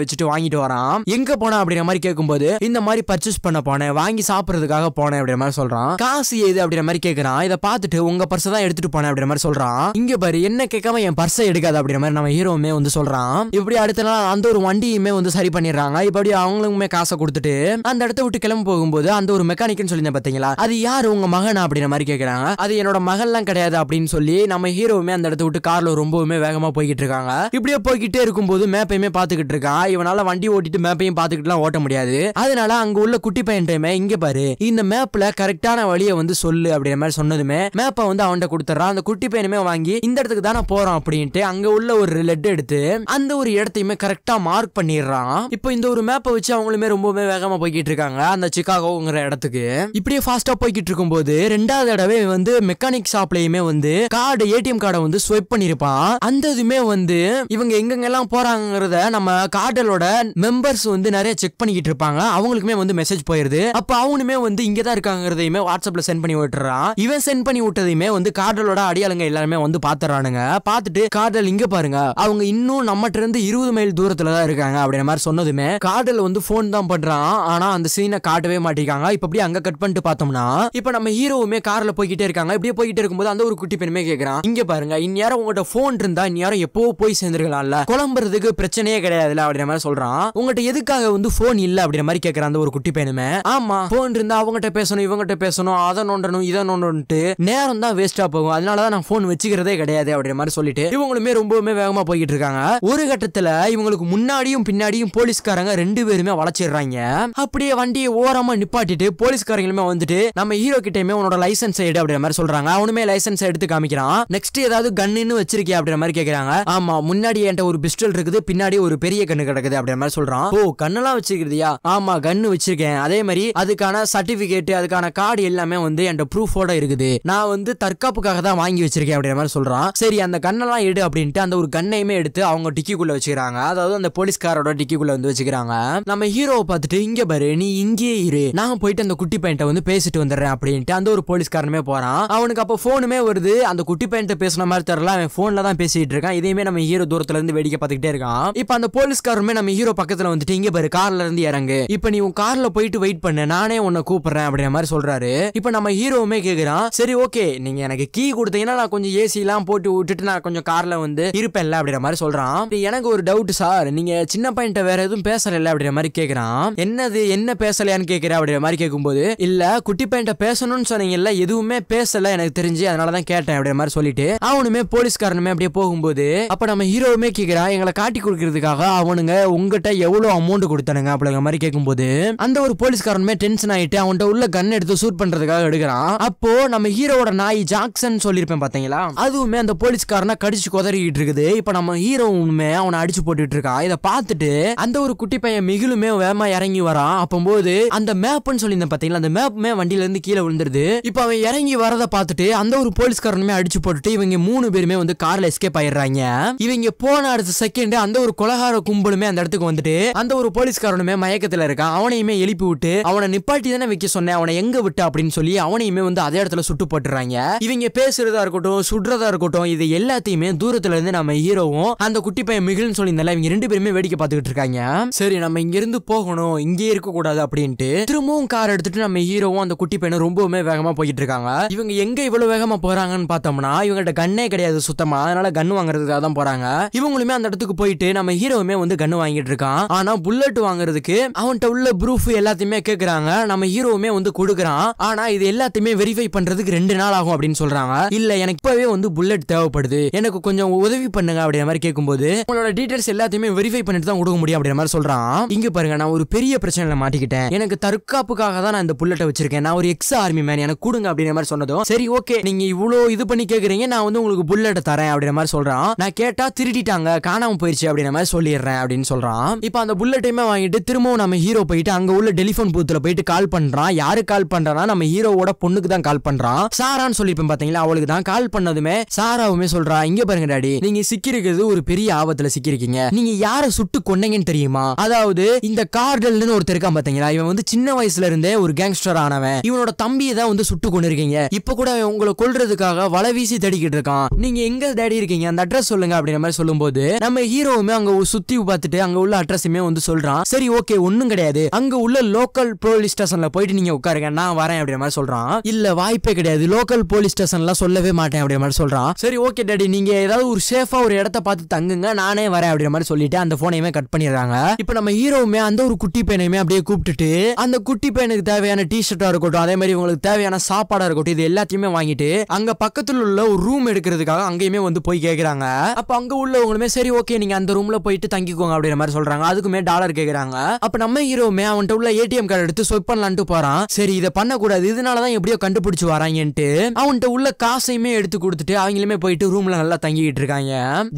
வச்சுட்டு வாங்கிட்டு வரான் எங்க போனா அப்படிங்கிற மாதிரி கேட்கும்போது இந்த மாதிரி பர்ச்சேஸ் பண்ண போனேன் வாங்கி சாப்பிடுறதுக்காக போனேன் மாதிரி சொல்றான் காசு எது அப்படிங்கிற மாதிரி கேட்கறான் இதை பார்த்துட்டு உங்க பர்சை தான் எடுத்துட்டு போனேன் அப்படிங்கிற மாதிரி சொல்றான் இங்க பாரு என்ன கேட்காம என் பர்ச எடுக்காது அப்படிங்கிற மாதிரி நம்ம ஹீரோவுமே வந்து சொல்றான் இப்படி அடுத்த நாள் அந்த ஒரு வண்டியுமே வந்து சரி பண்ணிடுறாங்க இப்படி அவங்களுக்குமே காசை கொடுத்துட்டு அந்த இடத்த விட்டு கிளம்பி போகும்போது அந்த ஒரு மெக்கானிக்னு சொல்லியிருந்தேன் பாத்தீங்களா அது யார் உங்க மகனா அப்படின்ற மாதிரி கேட்குறாங்க அது என்னோட மகன்லாம் கிடையாது அப்படின்னு சொல்லி நம்ம ஹீரோவுமே அந்த இடத்த விட்டு கார்ல ரொம்பவுமே வேகமா போய்கிட்டு இருக்காங்க இப்படியே போய்கிட்டே இருக்கும்போது மேப்பையுமே பார்த்துக்கிட்டு இருக்கான் இவனால வண்டி ஓட்டிட்டு மேப்பையும் பார்த்துக்கிட்டுலாம் ஓட்ட முடியாது அதனால அங்க உள்ள குட்டி டைமே இங்க பாரு இந்த மேப்ல கரெக்டான வழியை வந்து சொல்லு அப்படின்ற மாதிரி சொன்னதுமே மேப்பை வந்து அவன்கிட்ட கொடுத்துட்றான் அந்த குட்டி பையனுமே வாங்கி இந்த இடத்துக்கு தானே போறான் அப்படின்ட்டு அங்க உள்ள ஒரு லெட் எடுத்து அந்த ஒரு இடத்தையுமே கரெக்டா மார்க் பண்ணிடுறான் இப்போ இந்த ஒரு மேப்பை வச்சு அவங்களுமே ரொம்பவுமே வேகமா போய்கிட்டு இருக்காங்க அந்த சிக்காகோங்கிற இடத்துக்கு இப்படியே ஃபாஸ்டா போய்கிட்டு இருக்கும்போது போது ரெண்டாவது தடவை வந்து மெக்கானிக் ஷாப்லயுமே வந்து கார்டு ஏடிஎம் கார்டை வந்து ஸ்வைப் பண்ணிருப்பான் அந்த இதுமே வந்து இவங்க எங்கெங்கெல்லாம் போறாங்கிறத நம்ம கார்டலோட மெம்பர்ஸ் வந்து நிறைய செக் பண்ணிக்கிட்டு இருப்பாங்க அவங்களுக்குமே வந்து மெசேஜ் போயிருது அப்ப அவனுமே வந்து இங்க தான் இருக்காங்கிறதையுமே வாட்ஸ்அப்ல சென்ட் பண்ணி விட்டுறான் இவன் சென்ட் பண்ணி விட்டதையுமே வந்து கார்டலோட அடியாளங்க எல்லாருமே வந்து பாத்துறானுங்க பாத்துட்டு கார்டல் இங்க பாருங்க அவங்க இன்னும் நம்மகிட்ட இருந்து இருபது மைல் தூரத்துல தான் இருக்காங்க அப்படின்ற மாதிரி சொன்னதுமே கார்டல் வந்து போன் தான் பண்றான் ஆனா அந்த சீனை காட்டவே மாட்டேங்காங்க இப்ப அப்படியே அங்க கட் பண்ணிட்டு பார்த்தோம்னா இப்ப நம்ம ஹீரோவுமே கார்ல போய்கிட்டே இருக்காங்க இப்படியே இருக்கும் இருக்கும்போது அந்த ஒரு குட்டி பெண்ணுமே கேட்குறான் இங்க பாருங்க இந்நேரம் உங்கள்ட்ட போன் இருந்தா இந்நேரம் எப்போ போய் சேர்ந்துருக்கலாம்ல குழம்புறதுக்கு பிரச்சனையே கிடையாது அப்படின்ற மாதிரி சொல்றான் உங்ககிட்ட எதுக்காக வந்து போன் இல்ல அப்படின்ற மாதிரி கேட்குறான் அந்த ஒரு குட்டி பெண்ணுமே ஆமா போன் இருந்தா அவங்ககிட்ட பேசணும் இவங்ககிட்ட பேசணும் அதை நோண்டணும் இதை நோண்டணும்ட்டு நேரம் தான் வேஸ்டா போகும் அதனாலதான் நான் போன் வச்சுக்கிறதே கிடையாது அப்படின்ற மாதிரி சொல்லிட்டு இவங்களுமே ரொம்பவுமே வேகமா போய்கிட்டு இருக்காங்க ஒரு கட்டத்துல இவங்களுக்கு முன்னாடியும் பின்னாடியும் போலீஸ்காரங்க ரெண்டு பேருமே வளச்சிடுறாங்க அப்படியே வண்டியை ஓரமா நிப்பாட்டிட்டு போலீஸ்காரங்களுமே வந்துட்டு நம்ம ஹீரோ கிட்ட எல்லாரையுமே உன்னோட லைசன்ஸ் எடு அப்படின்ற மாதிரி சொல்றாங்க அவனுமே லைசன்ஸ் எடுத்து காமிக்கிறான் நெக்ஸ்ட் ஏதாவது கண்ணுன்னு வச்சிருக்கியா அப்படின்ற மாதிரி கேக்குறாங்க ஆமா முன்னாடி என்கிட்ட ஒரு பிஸ்டல் இருக்குது பின்னாடி ஒரு பெரிய கண்ணு கிடக்குது அப்படின்ற மாதிரி சொல்றான் ஓ கண்ணெல்லாம் வச்சிருக்கிறியா ஆமா கன்னு வச்சிருக்கேன் அதே மாதிரி அதுக்கான சர்டிபிகேட் அதுக்கான கார்டு எல்லாமே வந்து என் ப்ரூஃபோட இருக்குது நான் வந்து தற்காப்புக்காக தான் வாங்கி வச்சிருக்கேன் அப்படின்ற மாதிரி சொல்றான் சரி அந்த கண்ணெல்லாம் எடு அப்படின்ட்டு அந்த ஒரு கண்ணையுமே எடுத்து அவங்க டிக்கிக்குள்ள வச்சுக்கிறாங்க அதாவது அந்த போலீஸ்காரோட டிக்கிக்குள்ள வந்து வச்சுக்கிறாங்க நம்ம ஹீரோவை பார்த்துட்டு இங்க பாரு நீ இங்கேயே இரு நான் போயிட்டு அந்த குட்டி பையன்ட்ட வந்து பேசிட்டு வந்துடுறேன் அப்படின்னு அப்படின்ட்டு அந்த ஒரு போலீஸ்காரனுமே போறான் அவனுக்கு அப்போ போனுமே வருது அந்த குட்டி பையன் பேசுன மாதிரி தெரியல அவன் போன்ல தான் பேசிட்டு இருக்கான் இதையுமே நம்ம ஹீரோ தூரத்துல இருந்து வேடிக்கை பார்த்துக்கிட்டே இருக்கான் இப்போ அந்த போலீஸ்காரருமே நம்ம ஹீரோ பக்கத்துல வந்துட்டு இங்க பாரு கார்ல இருந்து இறங்கு இப்போ நீ உன் கார்ல போயிட்டு வெயிட் பண்ண நானே உன்னை கூப்பிடுறேன் அப்படின்ற மாதிரி சொல்றாரு இப்போ நம்ம ஹீரோவுமே கேக்குறான் சரி ஓகே நீங்க எனக்கு கீ கொடுத்தீங்கன்னா நான் கொஞ்சம் ஏசி எல்லாம் போட்டு விட்டுட்டு நான் கொஞ்சம் கார்ல வந்து இருப்பேன்ல அப்படின்ற மாதிரி சொல்றான் எனக்கு ஒரு டவுட் சார் நீங்க சின்ன பையன்ட்ட வேற எதுவும் பேசல அப்படின்ற மாதிரி கேக்குறான் என்னது என்ன பேசலையான்னு கேக்குற அப்படின்ற மாதிரி கேட்கும்போது இல்ல குட்டி பையன்ட்ட பேசணும் வரணும்னு சொன்னீங்கல்ல எதுவுமே பேசல எனக்கு தெரிஞ்சு அதனால தான் கேட்டேன் அப்படி மாதிரி சொல்லிட்டு அவனுமே போலீஸ்காரனுமே அப்படியே போகும்போது அப்ப நம்ம ஹீரோவுமே கேட்கிறான் எங்களை காட்டி கொடுக்கறதுக்காக அவனுங்க உங்ககிட்ட எவ்வளவு அமௌண்ட் கொடுத்தானுங்க அப்படிங்கிற மாதிரி கேட்கும்போது அந்த ஒரு போலீஸ்காரனுமே டென்ஷன் ஆயிட்டு அவன்கிட்ட உள்ள கன் எடுத்து சூட் பண்றதுக்காக எடுக்கிறான் அப்போ நம்ம ஹீரோவோட நாய் ஜாக்சன் சொல்லிருப்பேன் பாத்தீங்களா அதுவுமே அந்த போலீஸ்காரனை கடிச்சு குதறிக்கிட்டு இருக்குது இப்ப நம்ம ஹீரோவுமே அவனை அடிச்சு போட்டுட்டு இருக்கான் இதை பார்த்துட்டு அந்த ஒரு குட்டி பையன் மிகிலுமே வேமா இறங்கி வரான் அப்போ போது அந்த மேப்னு சொல்லியிருந்தேன் பாத்தீங்களா அந்த மேப்புமே வண்டியில இருந்து கீழே விழுந்து வந்துருது இப்போ அவன் இறங்கி வரத பார்த்துட்டு அந்த ஒரு போலீஸ்காரனுமே அடிச்சு போட்டுட்டு இவங்க மூணு பேருமே வந்து கார்ல எஸ்கேப் ஆயிடுறாங்க இவங்க போன அடுத்த செகண்ட் அந்த ஒரு கொலகார கும்பலுமே அந்த இடத்துக்கு வந்துட்டு அந்த ஒரு போலீஸ்காரனுமே மயக்கத்துல இருக்கான் அவனையுமே எழுப்பி விட்டு அவனை நிப்பாட்டி தானே வைக்க சொன்னேன் அவனை எங்க விட்டு அப்படின்னு சொல்லி அவனையுமே வந்து அதே இடத்துல சுட்டு போட்டுறாங்க இவங்க பேசுறதா இருக்கட்டும் சுடுறதா இருக்கட்டும் இது எல்லாத்தையுமே தூரத்துல இருந்து நம்ம ஹீரோவும் அந்த குட்டி பையன் மிகில்னு சொல்லியிருந்தால இவங்க ரெண்டு பேருமே வேடிக்கை பார்த்துக்கிட்டு இருக்காங்க சரி நம்ம இங்க இருந்து போகணும் இங்கே இருக்க கூடாது அப்படின்ட்டு திரும்பவும் கார் எடுத்துட்டு நம்ம ஹீரோவும் அந்த குட்டி பையனும் ரொம்பவுமே எல்லாருமே வேகமா போயிட்டு இருக்காங்க இவங்க எங்க இவ்வளவு வேகமாக போறாங்கன்னு பார்த்தோம்னா இவங்ககிட்ட கண்ணே கிடையாது சுத்தமாக அதனால கன் வாங்குறதுக்காக தான் போறாங்க இவங்களுமே அந்த இடத்துக்கு போயிட்டு நம்ம ஹீரோவுமே வந்து கன் வாங்கிட்டு இருக்கான் ஆனா புல்லட் வாங்குறதுக்கு அவன்கிட்ட உள்ள ப்ரூஃப் எல்லாத்தையுமே கேக்குறாங்க நம்ம ஹீரோவுமே வந்து கொடுக்குறான் ஆனா இது எல்லாத்தையுமே வெரிஃபை பண்றதுக்கு ரெண்டு நாள் ஆகும் அப்படின்னு சொல்றாங்க இல்ல எனக்கு இப்பவே வந்து புல்லட் தேவைப்படுது எனக்கு கொஞ்சம் உதவி பண்ணுங்க அப்படின்ற மாதிரி கேட்கும்போது உங்களோட டீட்டெயில்ஸ் எல்லாத்தையுமே வெரிஃபை பண்ணிட்டு தான் கொடுக்க முடியும் அப்படின்ற மாதிரி சொல்றான் இங்க பாருங்க நான் ஒரு பெரிய பிரச்சனையில மாட்டிக்கிட்டேன் எனக்கு தற்காப்புக்காக தான் நான் இந்த புல்லட்டை வச்சிருக்கேன் நான் ஒரு எக்ஸ் ஆர்மி மேன் எனக்கு கொடுங்க அப்படின்ற மாதிரி சொன்னதும் சரி ஓகே நீங்க இவ்வளோ இது பண்ணி கேக்குறீங்க நான் வந்து உங்களுக்கு புல்லட் தரேன் அப்படின்ற மாதிரி சொல்றான் நான் கேட்டா திருடிட்டாங்க காணாம போயிருச்சு அப்படின்ற மாதிரி சொல்லிடுறேன் அப்படின்னு சொல்றான் இப்போ அந்த புல்லட்டையுமே வாங்கிட்டு திரும்பவும் நம்ம ஹீரோ போயிட்டு அங்க உள்ள டெலிஃபோன் பூத்துல போயிட்டு கால் பண்றான் யாரு கால் பண்றான்னா நம்ம ஹீரோவோட பொண்ணுக்கு தான் கால் பண்றான் சாரான்னு சொல்லிப்பேன் பாத்தீங்களா அவளுக்கு தான் கால் பண்ணதுமே சாராவுமே சொல்றா இங்க பாருங்க டாடி நீங்க சிக்கிருக்கிறது ஒரு பெரிய ஆபத்துல சிக்கிருக்கீங்க நீங்க யார சுட்டு கொன்னீங்கன்னு தெரியுமா அதாவது இந்த கார்டல்னு ஒருத்தர் இருக்கான் பாத்தீங்களா இவன் வந்து சின்ன வயசுல இருந்தே ஒரு கேங்ஸ்டர் ஆனவன் இவனோட தம்பியை தான் வந்து சுட்டு கொண்டு இருக்கீங்க இப்போ கூட உங்களை கொள்றதுக்காக வலை வீசி தேடிக்கிட்டு இருக்கான் நீங்க எங்க தேடி இருக்கீங்க அந்த அட்ரஸ் சொல்லுங்க அப்படின்ற மாதிரி சொல்லும்போது நம்ம ஹீரோவுமே அங்க சுத்தி பார்த்துட்டு அங்க உள்ள அட்ரஸுமே வந்து சொல்றான் சரி ஓகே ஒண்ணும் கிடையாது அங்க உள்ள லோக்கல் போலீஸ் ஸ்டேஷன்ல போயிட்டு நீங்க உட்காருங்க நான் வரேன் அப்படின்ற மாதிரி சொல்றான் இல்ல வாய்ப்பே கிடையாது லோக்கல் போலீஸ் ஸ்டேஷன்லாம் சொல்லவே மாட்டேன் அப்படின்ற மாதிரி சொல்றான் சரி ஓகே டேடி நீங்க ஏதாவது ஒரு சேஃபா ஒரு இடத்த பார்த்து தங்குங்க நானே வரேன் அப்படின்ற மாதிரி சொல்லிட்டு அந்த போனையுமே கட் பண்ணிடுறாங்க இப்ப நம்ம ஹீரோவுமே அந்த ஒரு குட்டி பையனையுமே அப்படியே கூப்பிட்டுட்டு அந்த குட்டி பையனுக்கு தேவையான டி ஷர்ட்டா இருக்கட்டும் அதே மாதிரி உங்களுக்கு தேவையான சாப்பாடா இருக்கட்டும் இது எல்லாத்தையுமே வாங்கிட்டு அங்க பக்கத்துல உள்ள ஒரு ரூம் எடுக்கிறதுக்காக அங்கேயுமே வந்து போய் கேட்கறாங்க அப்ப அங்க உள்ளவங்களுமே சரி ஓகே நீங்க அந்த ரூம்ல போயிட்டு தங்கிக்கோங்க அப்படிங்கிற மாதிரி சொல்றாங்க அதுக்குமே டாலர் கேட்கறாங்க அப்ப நம்ம ஹீரோமே அவன்கிட்ட உள்ள ஏடிஎம் கார்டு எடுத்து ஸ்வைப் பண்ணலான்ட்டு போறான் சரி இதை பண்ணக்கூடாது இதனாலதான் எப்படியோ கண்டுபிடிச்சு வராங்கன்ட்டு அவன்கிட்ட உள்ள காசையுமே எடுத்து கொடுத்துட்டு அவங்களுமே போயிட்டு ரூம்ல நல்லா தங்கிட்டு இருக்காங்க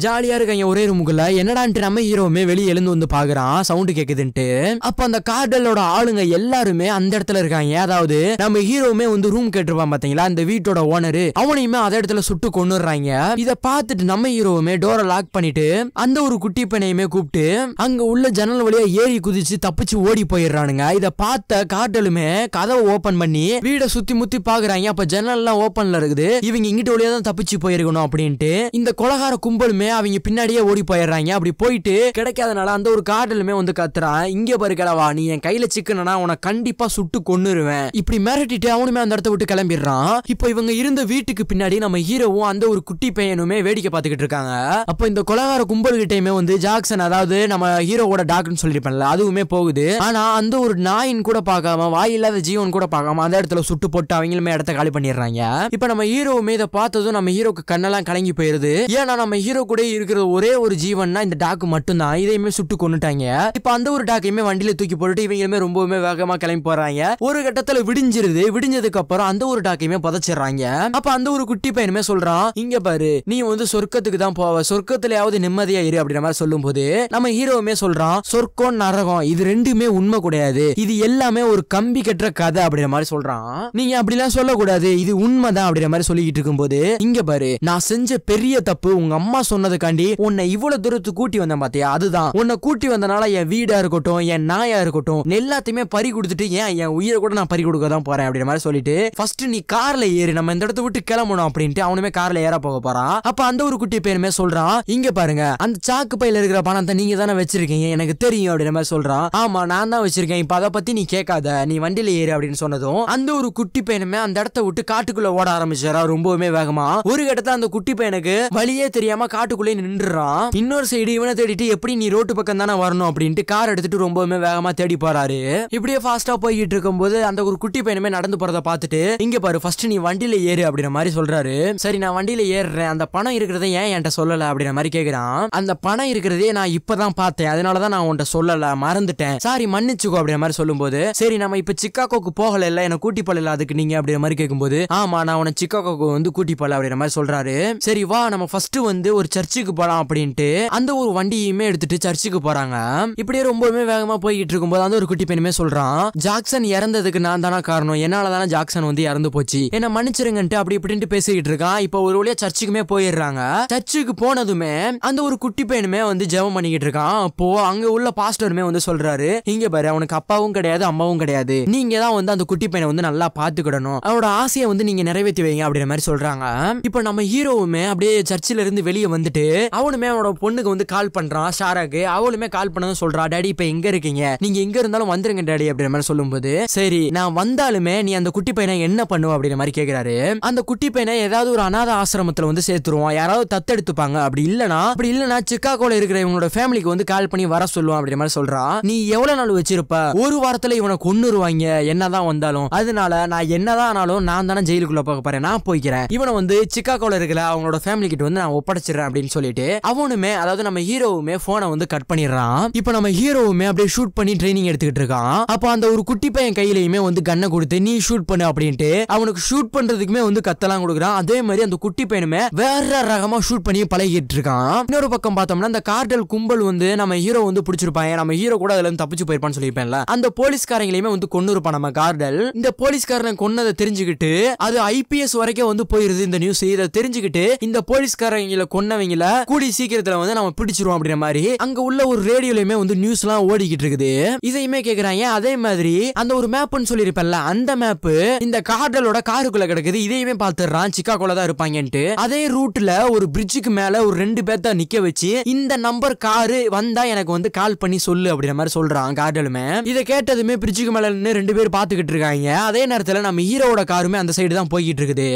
ஜாலியா இருக்காங்க ஒரே ரூமுக்குள்ள என்னடான்ட்டு நம்ம ஹீரோவுமே வெளியே எழுந்து வந்து பாக்குறான் சவுண்டு கேக்குதுன்ட்டு அப்ப அந்த கார்டலோட ஆளுங்க எல்லாருமே அந்த இடத்துல இருக்காங்க அதாவது நம்ம ஹீரோ அவனுமே வந்து ரூம் கேட்டிருப்பான் பாத்தீங்களா அந்த வீட்டோட ஓனரு அவனையுமே அதே இடத்துல சுட்டு கொண்டுறாங்க இத பாத்துட்டு நம்ம ஹீரோவுமே டோரை லாக் பண்ணிட்டு அந்த ஒரு குட்டி பையனையுமே கூப்பிட்டு அங்க உள்ள ஜன்னல் வழியா ஏறி குதிச்சு தப்பிச்சு ஓடி போயிடுறானுங்க இத பார்த்த காட்டலுமே கதவை ஓபன் பண்ணி வீட சுத்தி முத்தி பாக்குறாங்க அப்ப ஜன்னல் எல்லாம் ஓபன்ல இருக்குது இவங்க இங்கிட்ட வழியா தான் தப்பிச்சு போயிருக்கணும் அப்படின்ட்டு இந்த கொலகார கும்பலுமே அவங்க பின்னாடியே ஓடி போயிடுறாங்க அப்படி போயிட்டு கிடைக்காதனால அந்த ஒரு காட்டலுமே வந்து கத்துறான் இங்க பாரு கிளவா நீ என் கையில சிக்கனா உன கண்டிப்பா சுட்டு கொன்னுருவேன் இப்படி மிரட்டிட்டு அவனு எல்லாருமே அந்த இடத்த விட்டு கிளம்பிடுறான் இப்போ இவங்க இருந்த வீட்டுக்கு பின்னாடி நம்ம ஹீரோவும் அந்த ஒரு குட்டி பையனுமே வேடிக்கை பார்த்துக்கிட்டு இருக்காங்க அப்போ இந்த கொலகார கும்பல் கிட்டையுமே வந்து ஜாக்சன் அதாவது நம்ம ஹீரோவோட டாக்டர்னு சொல்லியிருப்பேன்ல அதுவுமே போகுது ஆனா அந்த ஒரு நாயின் கூட பார்க்காம வாயில்லாத ஜீவன் கூட பார்க்காம அந்த இடத்துல சுட்டு போட்டு அவங்களுமே இடத்த காலி பண்ணிடுறாங்க இப்போ நம்ம ஹீரோவுமே இதை பார்த்ததும் நம்ம ஹீரோக்கு கண்ணெல்லாம் கலங்கி போயிருது ஏன்னா நம்ம ஹீரோ கூட இருக்கிற ஒரே ஒரு ஜீவன்னா இந்த டாக்கு மட்டும்தான் இதையுமே சுட்டு கொண்டுட்டாங்க இப்போ அந்த ஒரு டாக்கையுமே வண்டியில தூக்கி போட்டுட்டு இவங்களுமே ரொம்பவுமே வேகமா கிளம்பி போறாங்க ஒரு கட்டத்துல விடிஞ்சிருது அழிஞ்சதுக்கு அப்புறம் அந்த ஒரு டாக்கையுமே புதைச்சிடுறாங்க அப்ப அந்த ஒரு குட்டி பையனுமே சொல்றான் இங்க பாரு நீ வந்து சொர்க்கத்துக்கு தான் போவ சொர்க்கத்திலேயாவது நிம்மதியா இரு அப்படின்ற மாதிரி சொல்லும் போது நம்ம ஹீரோவுமே சொல்றான் சொர்க்கம் நரகம் இது ரெண்டுமே உண்மை கிடையாது இது எல்லாமே ஒரு கம்பி கட்டுற கதை அப்படின்ற மாதிரி சொல்றான் நீங்க அப்படிலாம் சொல்லக்கூடாது இது உண்மைதான் அப்படின்ற மாதிரி சொல்லிக்கிட்டு இருக்கும்போது இங்க பாரு நான் செஞ்ச பெரிய தப்பு உங்க அம்மா சொன்னதுக்காண்டி உன்னை இவ்வளவு தூரத்துக்கு கூட்டி வந்தேன் பாத்தியா அதுதான் உன்னை கூட்டி வந்தனால என் வீடா இருக்கட்டும் என் நாயா இருக்கட்டும் எல்லாத்தையுமே பறி கொடுத்துட்டு ஏன் என் உயிரை கூட நான் பறி கொடுக்க தான் போறேன் அப்படின்ற மாதிரி சொல்லிட்டு ஃபர்ஸ்ட் நீ கார்ல ஏறி நம்ம இந்த இடத்த விட்டு கிளம்பணும் அப்படின்ட்டு அவனுமே கார்ல ஏற போக போறான் அப்ப அந்த ஒரு குட்டி பேருமே சொல்றான் இங்க பாருங்க அந்த சாக்கு பையில இருக்கிற பணத்தை நீங்க தானே வச்சிருக்கீங்க எனக்கு தெரியும் அப்படின்ற சொல்றான் ஆமா நான் தான் வச்சிருக்கேன் இப்ப அதை பத்தி நீ கேட்காத நீ வண்டியில ஏறு அப்படின்னு சொன்னதும் அந்த ஒரு குட்டி பையனுமே அந்த இடத்த விட்டு காட்டுக்குள்ள ஓட ஆரம்பிச்சாரா ரொம்பவுமே வேகமா ஒரு கட்டத்தை அந்த குட்டி பையனுக்கு வழியே தெரியாம காட்டுக்குள்ளே நின்றுறான் இன்னொரு சைடு இவனை தேடிட்டு எப்படி நீ ரோட்டு பக்கம் தானே வரணும் அப்படின்ட்டு கார் எடுத்துட்டு ரொம்பவுமே வேகமா தேடி போறாரு இப்படியே ஃபாஸ்டா போய்கிட்டு இருக்கும்போது அந்த ஒரு குட்டி பையனுமே நடந்து போற போறத பார்த்துட்டு இங்க பாரு ஃபர்ஸ்ட் நீ வண்டியில ஏறு அப்படின்ற மாதிரி சொல்றாரு சரி நான் வண்டியில ஏறுறேன் அந்த பணம் இருக்கிறத ஏன் என்கிட்ட சொல்லல அப்படின்ற மாதிரி கேக்குறான் அந்த பணம் இருக்கிறதே நான் இப்பதான் பார்த்தேன் அதனாலதான் நான் உன்கிட்ட சொல்லல மறந்துட்டேன் சாரி மன்னிச்சுக்கோ அப்படின்ற மாதிரி சொல்லும்போது சரி நம்ம இப்ப சிக்காகோக்கு போகல இல்ல என்ன கூட்டி போல அதுக்கு நீங்க அப்படின்ற மாதிரி கேட்கும்போது ஆமா நான் உன சிக்காகோக்கு வந்து கூட்டி போல அப்படின்ற மாதிரி சொல்றாரு சரி வா நம்ம ஃபர்ஸ்ட் வந்து ஒரு சர்ச்சுக்கு போலாம் அப்படின்ட்டு அந்த ஒரு வண்டியுமே எடுத்துட்டு சர்ச்சுக்கு போறாங்க இப்படியே ரொம்பவுமே வேகமா போய்கிட்டு இருக்கும்போது அந்த ஒரு குட்டி பெண்ணுமே சொல்றான் ஜாக்சன் இறந்ததுக்கு நான் தானே காரணம் என்னால அதனால ஜாக்சன் வந்து இறந்து போச்சு என்ன மன்னிச்சிருங்கன்ட்டு அப்படி இப்படின்ட்டு பேசிக்கிட்டு இருக்கான் இப்போ ஒரு வழியா சர்ச்சுக்குமே போயிடுறாங்க சர்ச்சுக்கு போனதுமே அந்த ஒரு குட்டி பையனுமே வந்து ஜெபம் பண்ணிக்கிட்டு இருக்கான் அப்போ அங்க உள்ள பாஸ்டருமே வந்து சொல்றாரு இங்க பாரு அவனுக்கு அப்பாவும் கிடையாது அம்மாவும் கிடையாது நீங்க தான் வந்து அந்த குட்டி பையனை வந்து நல்லா பாத்துக்கிடணும் அவனோட ஆசையை வந்து நீங்க நிறைவேற்றி வைங்க அப்படின்ற மாதிரி சொல்றாங்க இப்போ நம்ம ஹீரோவுமே அப்படியே சர்ச்சில் இருந்து வெளியே வந்துட்டு அவனுமே அவனோட பொண்ணுக்கு வந்து கால் பண்றான் ஷாராக்கு அவளுமே கால் பண்ணதும் சொல்றா டேடி இப்போ எங்க இருக்கீங்க நீங்க எங்க இருந்தாலும் வந்துருங்க டேடி அப்படின்ற மாதிரி சொல்லும்போது சரி நான் வந்தாலுமே நீ அந்த குட்டி பையனை என்ன பண்ணுவோம் அப்படின்ற மாதிரி கேட்கிறாரு அந்த குட்டி பையனை ஏதாவது ஒரு அநாத ஆசிரமத்துல வந்து சேர்த்துருவோம் யாராவது தத்தெடுத்துப்பாங்க அப்படி இல்லனா அப்படி இல்லனா சிக்காகோல இருக்கிற இவனோட ஃபேமிலிக்கு வந்து கால் பண்ணி வர சொல்லுவோம் அப்படின்ற மாதிரி சொல்றான் நீ எவ்வளவு நாள் வச்சிருப்ப ஒரு வாரத்துல இவனை கொண்டுருவாங்க என்னதான் வந்தாலும் அதனால நான் என்னதான் ஆனாலும் நான் தானே ஜெயிலுக்குள்ள போக போறேன் நான் போய்க்கிறேன் இவனை வந்து சிக்காகோல இருக்கிற அவனோட ஃபேமிலி கிட்ட வந்து நான் ஒப்படைச்சிடறேன் அப்படின்னு சொல்லிட்டு அவனுமே அதாவது நம்ம ஹீரோவுமே போனை வந்து கட் பண்ணிடுறான் இப்போ நம்ம ஹீரோவுமே அப்படியே ஷூட் பண்ணி ட்ரைனிங் எடுத்துக்கிட்டு இருக்கான் அப்போ அந்த ஒரு குட்டி பையன் கையிலயுமே வந்து கண்ணை கொடுத்து நீ ஷூட் ஷூட் பண்ணு அப்படின்ட்டு அவனுக்கு ஷூட் பண்றதுக்குமே வந்து கத்தெல்லாம் கொடுக்குறான் அதே மாதிரி அந்த குட்டி பையனுமே வேற ரகமா ஷூட் பண்ணி பழகிட்டு இருக்கான் இன்னொரு பக்கம் பார்த்தோம்னா அந்த கார்டல் கும்பல் வந்து நம்ம ஹீரோ வந்து பிடிச்சிருப்பாங்க நம்ம ஹீரோ கூட அதுல இருந்து தப்பிச்சு போயிருப்பான்னு சொல்லியிருப்பேன்ல அந்த போலீஸ்காரங்களையுமே வந்து கொண்டு இருப்பான் நம்ம கார்டல் இந்த போலீஸ்காரன் கொன்னதை தெரிஞ்சுக்கிட்டு அது ஐபிஎஸ் வரைக்கும் வந்து போயிருது இந்த நியூஸ் இதை தெரிஞ்சுக்கிட்டு இந்த போலீஸ்காரங்களை கொன்னவங்கள கூடி சீக்கிரத்துல வந்து நம்ம பிடிச்சிருவோம் அப்படின்ற மாதிரி அங்க உள்ள ஒரு ரேடியோலயுமே வந்து நியூஸ் எல்லாம் ஓடிக்கிட்டு இருக்குது இதையுமே கேக்குறாங்க அதே மாதிரி அந்த ஒரு மேப்னு சொல்லியிருப்பேன்ல அந்த மேப் பருப்பு இந்த கார்டலோட காருக்குள்ள கிடக்குது இதையுமே பாத்துறான் சிக்காகோல தான் இருப்பாங்கன்ட்டு அதே ரூட்ல ஒரு பிரிட்ஜுக்கு மேல ஒரு ரெண்டு பேர்த்த நிக்க வச்சு இந்த நம்பர் காரு வந்தா எனக்கு வந்து கால் பண்ணி சொல்லு அப்படின்ற மாதிரி சொல்றான் கார்டலுமே இதை கேட்டதுமே பிரிட்ஜுக்கு மேல நின்று ரெண்டு பேர் பாத்துக்கிட்டு இருக்காங்க அதே நேரத்துல நம்ம ஹீரோட காருமே அந்த சைடு தான் போய்கிட்டு இருக்குது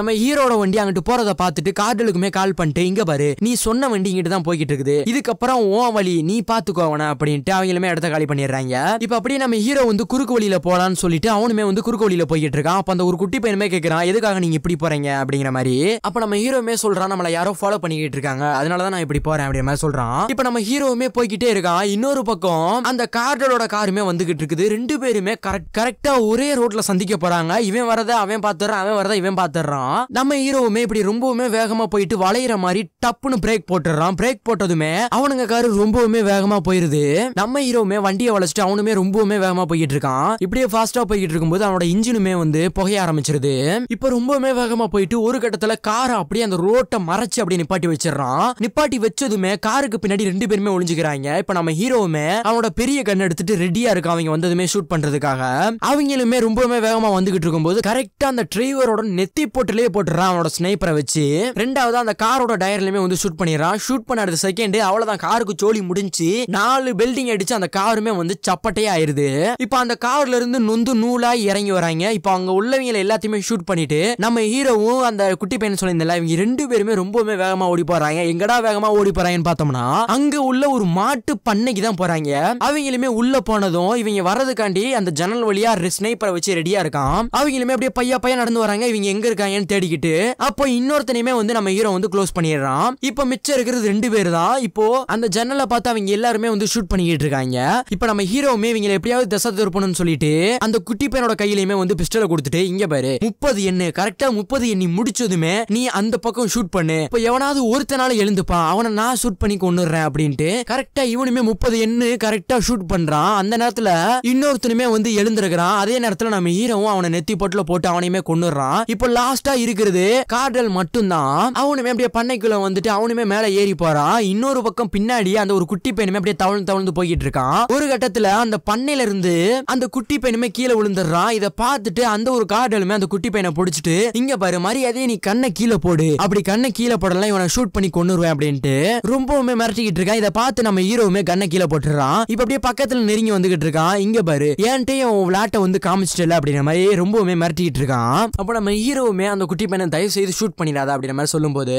நம்ம ஹீரோட வண்டி அங்கிட்டு போறதை பார்த்துட்டு கார்டலுக்குமே கால் பண்ணிட்டு இங்க பாரு நீ சொன்ன வண்டி இங்கிட்டு தான் போய்கிட்டு இருக்குது இதுக்கப்புறம் ஓ வழி நீ பாத்துக்கோவன அப்படின்ட்டு அவங்களுமே இடத்த காலி பண்ணிடுறாங்க இப்ப அப்படியே நம்ம ஹீரோ வந்து குறுக்கு வழியில போலான்னு சொல்லிட்டு அவனுமே வந்து குறுக்கு வழியில வழியில போயிட்டு இருக்கான் அப்ப அந்த ஒரு குட்டி பையனுமே கேட்கிறான் எதுக்காக நீங்க இப்படி போறீங்க அப்படிங்கிற மாதிரி அப்ப நம்ம ஹீரோமே சொல்றான் நம்மள யாரோ ஃபாலோ பண்ணிக்கிட்டு இருக்காங்க அதனாலதான் நான் இப்படி போறேன் அப்படிங்கிற மாதிரி சொல்றான் இப்ப நம்ம ஹீரோவுமே போய்கிட்டே இருக்கான் இன்னொரு பக்கம் அந்த கார்டலோட காருமே வந்துகிட்டு இருக்குது ரெண்டு பேருமே கரெக்ட் கரெக்டா ஒரே ரோட்ல சந்திக்க போறாங்க இவன் வரத அவன் பாத்துறான் அவன் வரத இவன் பாத்துறான் நம்ம ஹீரோவுமே இப்படி ரொம்பவுமே வேகமா போயிட்டு வளையிற மாதிரி டப்புன்னு பிரேக் போட்டுறான் பிரேக் போட்டதுமே அவனுங்க காரு ரொம்பவுமே வேகமா போயிருது நம்ம ஹீரோவுமே வண்டியை வளைச்சிட்டு அவனுமே ரொம்பவுமே வேகமா போயிட்டு இருக்கான் இப்படியே ஃபாஸ்டா போயிட்டு இருக்கும்போது அவனோட இன்ஜினுமே வந்து புகைய ஆரம்பிச்சிருது இப்ப ரொம்பவுமே வேகமா போயிட்டு ஒரு கட்டத்துல காரை அப்படியே அந்த ரோட்டை மறைச்சு அப்படியே நிப்பாட்டி வச்சிடறான் நிப்பாட்டி வச்சதுமே காருக்கு பின்னாடி ரெண்டு பேருமே ஒளிஞ்சுக்கிறாங்க இப்ப நம்ம ஹீரோவுமே அவனோட பெரிய கண்ணை எடுத்துட்டு ரெடியா இருக்கு அவங்க வந்ததுமே ஷூட் பண்றதுக்காக அவங்களுமே ரொம்பவுமே வேகமா வந்துகிட்டு இருக்கும்போது கரெக்டா அந்த டிரைவரோட நெத்தி போட்டுலயே போட்டுறான் அவனோட ஸ்னைப்பரை வச்சு ரெண்டாவது அந்த காரோட டயர்லயுமே வந்து ஷூட் பண்ணிடுறான் ஷூட் பண்ண அடுத்த செகண்ட் அவ்வளவுதான் காருக்கு சோழி முடிஞ்சு நாலு பில்டிங் அடிச்சு அந்த காருமே வந்து சப்பட்டையே ஆயிருது இப்ப அந்த கார்ல இருந்து நொந்து நூலா இறங்கி வராங்க பண்ணியிருக்காங்க இப்போ அங்க உள்ளவங்க எல்லாத்தையுமே ஷூட் பண்ணிட்டு நம்ம ஹீரோவும் அந்த குட்டி பையன் சொல்லியிருந்தா இவங்க ரெண்டு பேருமே ரொம்பவுமே வேகமா ஓடி போறாங்க எங்கடா வேகமா ஓடி போறாங்கன்னு பார்த்தோம்னா அங்க உள்ள ஒரு மாட்டு பண்ணைக்கு தான் போறாங்க அவங்களுமே உள்ள போனதும் இவங்க வர்றதுக்காண்டி அந்த ஜன்னல் வழியா ஸ்னைப்பரை வச்சு ரெடியா இருக்கான் அவங்களுமே அப்படியே பையா பையா நடந்து வராங்க இவங்க எங்க இருக்காங்கன்னு தேடிக்கிட்டு அப்போ இன்னொருத்தனையுமே வந்து நம்ம ஹீரோ வந்து க்ளோஸ் பண்ணிடுறான் இப்போ மிச்சம் இருக்கிறது ரெண்டு பேர் தான் இப்போ அந்த ஜன்னலை பார்த்து அவங்க எல்லாருமே வந்து ஷூட் பண்ணிக்கிட்டு இருக்காங்க இப்போ நம்ம ஹீரோவுமே இவங்களை எப்படியாவது தசை திருப்பணும்னு சொல்லிட்டு அந்த குட்டி பையனோட கையிலயுமே வந்து பிஸ்டலை கொடுத்துட்டு இங்க பாரு முப்பது எண்ணு கரெக்டா முப்பது எண்ணி முடிச்சதுமே நீ அந்த பக்கம் ஷூட் பண்ணு இப்ப எவனாவது ஒருத்தனால எழுந்துப்பா அவனை நான் ஷூட் பண்ணி கொண்டுறேன் அப்படின்ட்டு கரெக்டா இவனுமே முப்பது எண்ணு கரெக்டா ஷூட் பண்றான் அந்த நேரத்துல இன்னொருத்தனுமே வந்து எழுந்திருக்கிறான் அதே நேரத்துல நம்ம ஹீரோவும் அவனை நெத்தி பொட்டில போட்டு அவனையுமே கொண்டுறான் இப்போ லாஸ்டா இருக்கிறது கார்டல் மட்டும்தான் அவனுமே அப்படியே பண்ணைக்குள்ள வந்துட்டு அவனுமே மேல ஏறி போறான் இன்னொரு பக்கம் பின்னாடி அந்த ஒரு குட்டி பையனுமே அப்படியே தவழ்ந்து தவழ்ந்து போய்கிட்டு இருக்கான் ஒரு கட்டத்துல அந்த பண்ணையில இருந்து அந்த குட்டி பையனுமே கீழே விழுந்துடுறான் இதை பார்த்துட்டு அந்த ஒரு கார்டலுமே அந்த குட்டி பையனை பிடிச்சிட்டு இங்க பாரு மரியாதையை நீ கண்ணை கீழே போடு அப்படி கண்ணை கீழே போடலாம் இவனை ஷூட் பண்ணி கொண்டுருவேன் அப்படின்ட்டு ரொம்பவுமே மிரட்டிக்கிட்டு இருக்கான் இதை பார்த்து நம்ம ஹீரோவுமே கண்ணை கீழே போட்டுறான் இப்ப அப்படியே பக்கத்துல நெருங்கி வந்துகிட்டு இருக்கான் இங்க பாரு ஏன்ட்டையும் விளாட்டை வந்து காமிச்சிட்டல அப்படின்ற மாதிரி ரொம்பவுமே மிரட்டிக்கிட்டு இருக்கான் அப்ப நம்ம ஹீரோவுமே அந்த குட்டி பையனை தயவு செய்து ஷூட் பண்ணிடாத அப்படின்ற மாதிரி சொல்லும் போது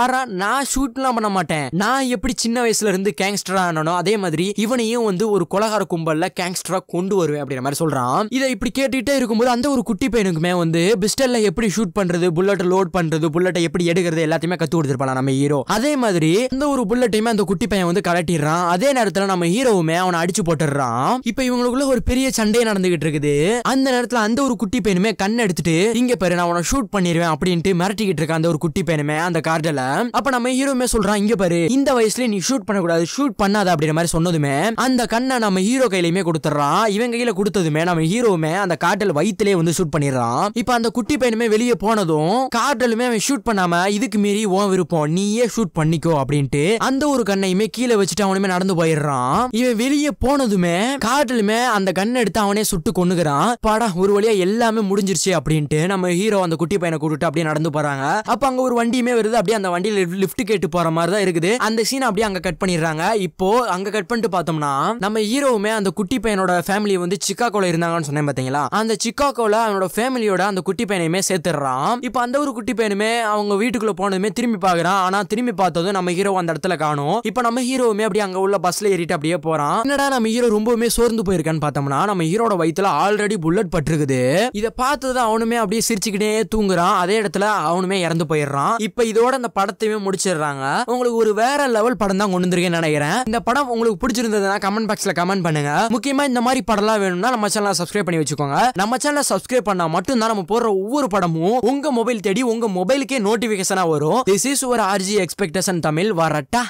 பாரா நான் ஷூட்லாம் பண்ண மாட்டேன் நான் எப்படி சின்ன வயசுல இருந்து கேங்ஸ்டரா ஆனோ அதே மாதிரி இவனையும் வந்து ஒரு கொலகார கும்பல்ல கேங்ஸ்டரா கொண்டு வருவேன் அப்படின்ற மாதிரி சொல்றான் இதை இப்படி கேட்டுக்கிட்டே இருக்கும் இருக்கும்போது அந்த ஒரு குட்டி பையனுக்குமே வந்து பிஸ்டல்ல எப்படி ஷூட் பண்றது புல்லட்டை லோட் பண்ணுறது புல்லட்டை எப்படி எடுக்கிறது எல்லாத்தையுமே கற்று கொடுத்துருப்பான் நம்ம ஹீரோ அதே மாதிரி இந்த ஒரு புல்லட்டையுமே அந்த குட்டி பையன் வந்து கலட்டிடுறான் அதே நேரத்தில் நம்ம ஹீரோவுமே அவனை அடிச்சு போட்டுடுறான் இப்போ இவங்களுக்குள்ள ஒரு பெரிய சண்டை நடந்துகிட்டு இருக்குது அந்த நேரத்தில் அந்த ஒரு குட்டி பையனுமே கண் எடுத்துட்டு இங்க பாரு நான் உன ஷூட் பண்ணிடுவேன் அப்படின்ட்டு மிரட்டிக்கிட்டு இருக்க அந்த ஒரு குட்டி பையனுமே அந்த கார்டல அப்ப நம்ம ஹீரோமே சொல்றான் இங்க பாரு இந்த வயசுல நீ ஷூட் பண்ணக்கூடாது ஷூட் பண்ணாத அப்படின்ற மாதிரி சொன்னதுமே அந்த கண்ணை நம்ம ஹீரோ கையிலயுமே கொடுத்துட்றான் இவன் கையில கொடுத்ததுமே நம்ம ஹீரோவுமே அந்த காட்டில் வயிற்றுலேயே வந்து ஷூட் பண்ணிடுறான் இப்போ அந்த குட்டி பையனுமே வெளியே போனதும் கார்டலுமே அவன் ஷூட் பண்ணாம இதுக்கு மீறி ஓன் விருப்பம் நீயே ஷூட் பண்ணிக்கோ அப்படின்ட்டு அந்த ஒரு கண்ணையுமே கீழே வச்சுட்டு அவனுமே நடந்து போயிடுறான் இவன் வெளியே போனதுமே கார்டலுமே அந்த கண்ணை எடுத்து அவனே சுட்டு கொண்டுகிறான் படம் ஒரு வழியா எல்லாமே முடிஞ்சிருச்சு அப்படின்ட்டு நம்ம ஹீரோ அந்த குட்டி பையனை கூட்டிட்டு அப்படியே நடந்து போறாங்க அப்ப அங்க ஒரு வண்டியுமே வருது அப்படியே அந்த வண்டியில லிப்ட் கேட்டு போற மாதிரி தான் இருக்குது அந்த சீன் அப்படியே அங்க கட் பண்ணிடுறாங்க இப்போ அங்க கட் பண்ணிட்டு பார்த்தோம்னா நம்ம ஹீரோவுமே அந்த குட்டி பையனோட ஃபேமிலி வந்து சிக்காகோல இருந்தாங்கன்னு சொன்னேன் பாத்தீங்களா அந்த சிக்காகோல அவனோட ஃபேமிலியோட அந்த குட்டி பையனையுமே சேர்த்துடுறான் இப்போ அந்த ஒரு குட்டி பையனுமே அவங்க வீட்டுக்குள்ள போனதுமே திரும்பி பார்க்குறான் ஆனால் திரும்பி பார்த்ததும் நம்ம ஹீரோ அந்த இடத்துல காணும் இப்போ நம்ம ஹீரோவுமே அப்படியே அங்கே உள்ள பஸ்ஸில் ஏறிட்டு அப்படியே போகிறான் என்னடா நம்ம ஹீரோ ரொம்பவுமே சோர்ந்து போயிருக்கான்னு பார்த்தோம்னா நம்ம ஹீரோட வயிற்றுல ஆல்ரெடி புல்லட் பட்டிருக்குது இதை பார்த்தது அவனுமே அப்படியே சிரிச்சுக்கிட்டே தூங்குறான் அதே இடத்துல அவனுமே இறந்து போயிடுறான் இப்போ இதோட அந்த படத்தையுமே முடிச்சிடுறாங்க உங்களுக்கு ஒரு வேற லெவல் படம் தான் கொண்டு வந்திருக்கேன்னு நினைக்கிறேன் இந்த படம் உங்களுக்கு பிடிச்சிருந்ததுன்னா கமெண்ட் பாக்ஸில் கமெண்ட் பண்ணுங்க முக்கியமாக இந்த மாதிரி படம்லாம் வேணும்னா நம்ம சேனல் சப்ஸ்கிரைப் பண்ணி வச்சுக்கோங்க நம்ம சேனலை சப்ஸ்கிரைப் பண்ணா மட்டும் தான் நம்ம போடுற ஒவ்வொரு படமும் உங்க மொபைல் தேடி உங்க மொபைலுக்கே நோட்டிபிகேஷனா வரும் திஸ் இஸ் ஒரு ஆர்ஜி எக்ஸ்பெக்டேஷன் தமிழ் வரட்டா